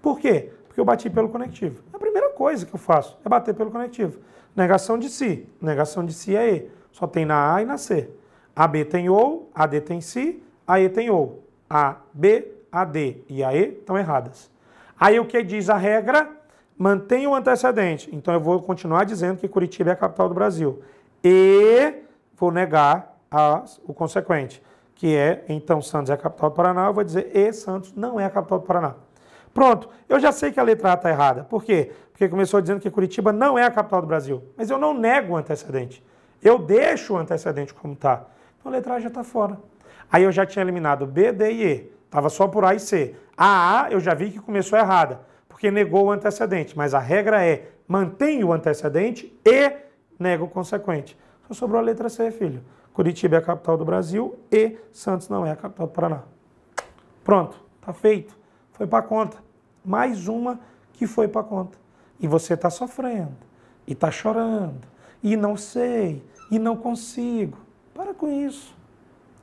Por quê? Porque eu bati pelo conectivo. É a primeira coisa que eu faço é bater pelo conectivo. Negação de si. Negação de si é E. Só tem na A e na C. AB tem ou, AD tem si, AE tem ou. A, B, A, D e A, E estão erradas. Aí o que diz a regra? Mantém o antecedente. Então eu vou continuar dizendo que Curitiba é a capital do Brasil. E vou negar a, o consequente, que é então Santos é a capital do Paraná. Eu vou dizer e Santos não é a capital do Paraná. Pronto, eu já sei que a letra A está errada. Por quê? Porque começou dizendo que Curitiba não é a capital do Brasil. Mas eu não nego o antecedente. Eu deixo o antecedente como está. Então a letra A já está fora. Aí eu já tinha eliminado B, D e E. Estava só por A e C. A A eu já vi que começou errada, porque negou o antecedente. Mas a regra é mantém o antecedente e nega o consequente. Só sobrou a letra C, filho. Curitiba é a capital do Brasil e Santos não é a capital do Paraná. Pronto, tá feito. Foi para conta. Mais uma que foi para conta. E você está sofrendo, e está chorando, e não sei, e não consigo. Para com isso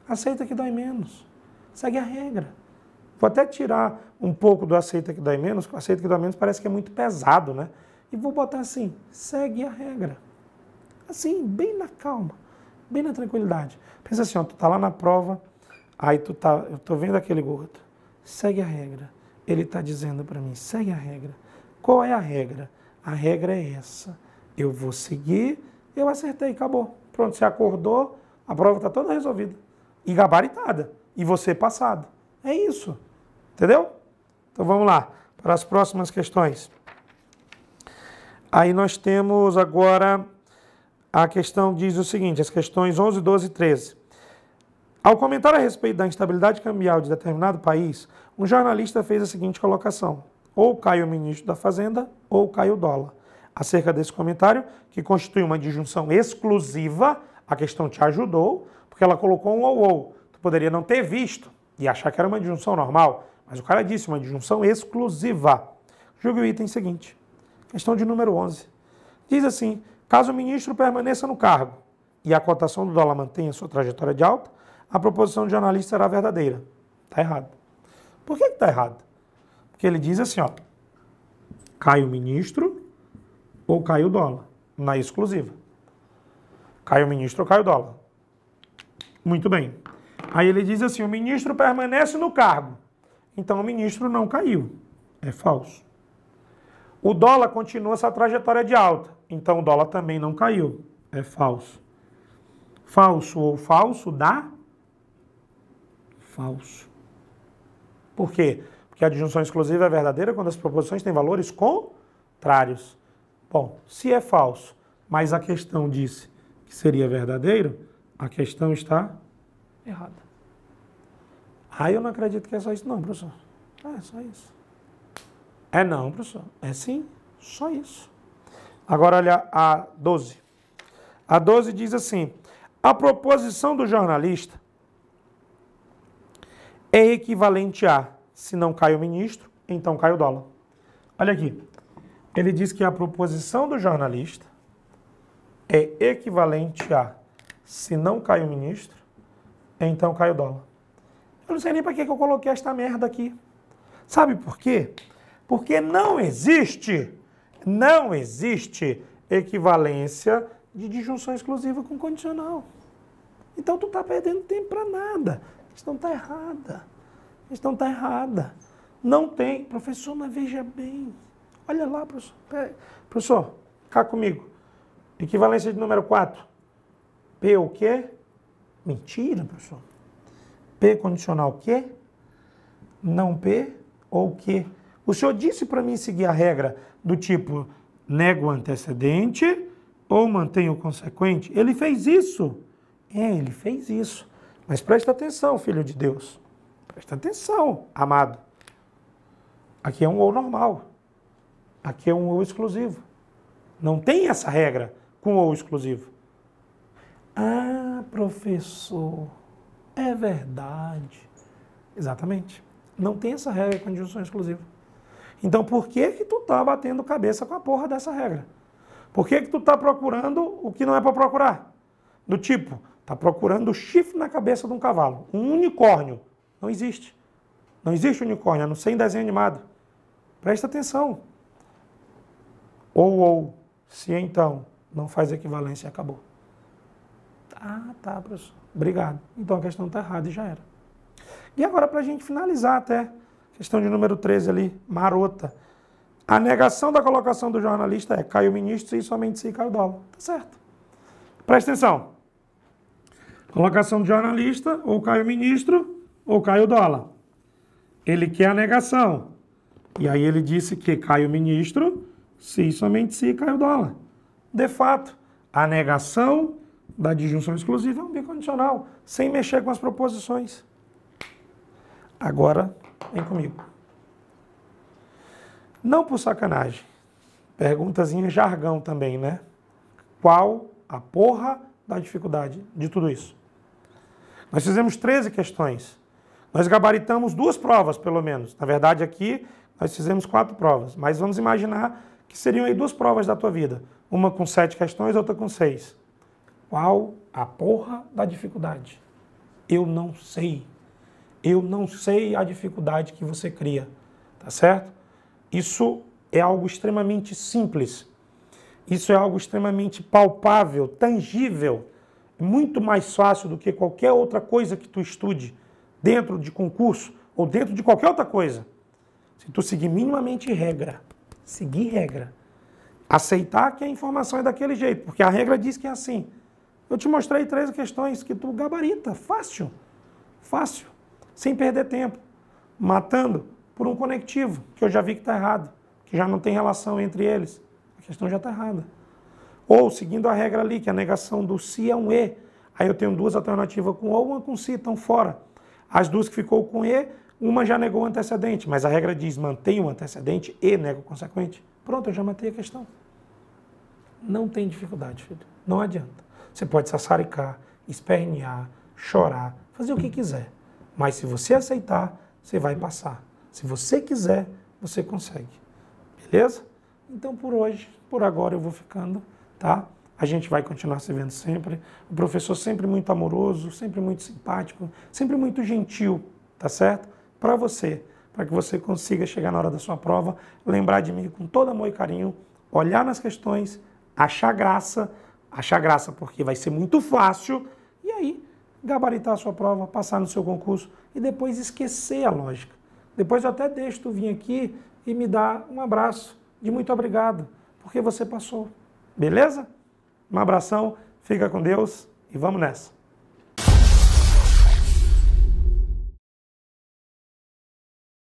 aceita que dói menos. Segue a regra. Vou até tirar um pouco do aceita que dói menos, porque o aceita que dói menos parece que é muito pesado, né? E vou botar assim, segue a regra. Assim, bem na calma, bem na tranquilidade. Pensa assim, ó, tu tá lá na prova, aí tu tá, eu tô vendo aquele gordo. Segue a regra. Ele tá dizendo para mim, segue a regra. Qual é a regra? A regra é essa. Eu vou seguir, eu acertei, acabou. Pronto, você acordou, a prova está toda resolvida e gabaritada. E você passado. É isso. Entendeu? Então vamos lá para as próximas questões. Aí nós temos agora a questão diz o seguinte, as questões 11, 12 e 13. Ao comentar a respeito da instabilidade cambial de determinado país, um jornalista fez a seguinte colocação: ou cai o ministro da Fazenda ou cai o dólar. Acerca desse comentário, que constitui uma disjunção exclusiva, a questão te ajudou, porque ela colocou um ou ou. Tu poderia não ter visto e achar que era uma disjunção normal, mas o cara disse uma disjunção exclusiva. Julgue o item seguinte. Questão de número 11. Diz assim: caso o ministro permaneça no cargo e a cotação do dólar mantenha sua trajetória de alta, a proposição de analista será verdadeira. Está errado. Por que está errado? Porque ele diz assim: ó, cai o ministro ou cai o dólar, na exclusiva. Cai o ministro ou cai o dólar. Muito bem. Aí ele diz assim: o ministro permanece no cargo. Então o ministro não caiu. É falso. O dólar continua essa trajetória de alta. Então o dólar também não caiu. É falso. Falso ou falso dá? Falso. Por quê? Porque a disjunção exclusiva é verdadeira quando as proposições têm valores contrários. Bom, se é falso, mas a questão disse que seria verdadeiro, a questão está errada. Aí ah, eu não acredito que é só isso, não, professor. Ah, é só isso. É não, professor. É sim, só isso. Agora olha a 12. A 12 diz assim: a proposição do jornalista é equivalente a se não cai o ministro, então cai o dólar. Olha aqui. Ele diz que a proposição do jornalista é equivalente a se não cai o ministro, então cai o dólar. Eu não sei nem para que eu coloquei esta merda aqui. Sabe por quê? Porque não existe, não existe equivalência de disjunção exclusiva com condicional. Então tu tá perdendo tempo para nada. A questão está errada. A questão está errada. Não tem. Professor, mas veja bem. Olha lá, professor. Professor, cá comigo. Equivalência de número 4. P o quê? Mentira, pessoal. P condicional o que? Não P ou que? O senhor disse para mim seguir a regra do tipo nego o antecedente ou mantenho o consequente. Ele fez isso. É, ele fez isso. Mas presta atenção, filho de Deus. Presta atenção, amado. Aqui é um ou normal. Aqui é um ou exclusivo. Não tem essa regra com ou exclusivo. Ah, professor, é verdade. Exatamente. Não tem essa regra com injunção exclusiva. Então por que que tu tá batendo cabeça com a porra dessa regra? Por que que tu tá procurando o que não é para procurar? Do tipo, tá procurando o chifre na cabeça de um cavalo, um unicórnio. Não existe. Não existe unicórnio, a não ser em desenho animado. Presta atenção. Ou ou, se é, então não faz equivalência, acabou. Ah, tá, professor. Obrigado. Então a questão está errada e já era. E agora, para a gente finalizar até, questão de número 13 ali, marota. A negação da colocação do jornalista é cai o ministro e somente se cai o dólar. Tá certo. Presta atenção. Colocação do jornalista, ou cai o ministro, ou cai o dólar. Ele quer a negação. E aí ele disse que cai o ministro, se somente se cai o dólar. De fato, a negação da disjunção exclusiva é um bicondicional, sem mexer com as proposições. Agora, vem comigo. Não por sacanagem. Perguntazinha jargão também, né? Qual a porra da dificuldade de tudo isso? Nós fizemos 13 questões. Nós gabaritamos duas provas, pelo menos. Na verdade, aqui nós fizemos quatro provas. Mas vamos imaginar que seriam aí duas provas da tua vida. Uma com sete questões, outra com seis. Qual a porra da dificuldade? Eu não sei. Eu não sei a dificuldade que você cria, tá certo? Isso é algo extremamente simples. Isso é algo extremamente palpável, tangível, muito mais fácil do que qualquer outra coisa que tu estude dentro de concurso ou dentro de qualquer outra coisa. Se tu seguir minimamente regra, seguir regra, aceitar que a informação é daquele jeito, porque a regra diz que é assim. Eu te mostrei três questões que tu gabarita, fácil, fácil, sem perder tempo, matando por um conectivo, que eu já vi que está errado, que já não tem relação entre eles. A questão já está errada. Ou seguindo a regra ali, que a negação do si é um E, aí eu tenho duas alternativas com ou uma com si, estão fora. As duas que ficou com E, uma já negou o antecedente, mas a regra diz mantém o antecedente e nega o consequente. Pronto, eu já matei a questão. Não tem dificuldade, filho. Não adianta. Você pode sassaricar, espernear, chorar, fazer o que quiser. Mas se você aceitar, você vai passar. Se você quiser, você consegue. Beleza? Então por hoje, por agora eu vou ficando, tá? A gente vai continuar se vendo sempre. O professor sempre muito amoroso, sempre muito simpático, sempre muito gentil, tá certo? Para você, para que você consiga chegar na hora da sua prova, lembrar de mim com todo amor e carinho, olhar nas questões, achar graça achar graça, porque vai ser muito fácil, e aí gabaritar a sua prova, passar no seu concurso e depois esquecer a lógica. Depois eu até deixo tu vir aqui e me dar um abraço de muito obrigado, porque você passou. Beleza? Um abração, fica com Deus e vamos nessa.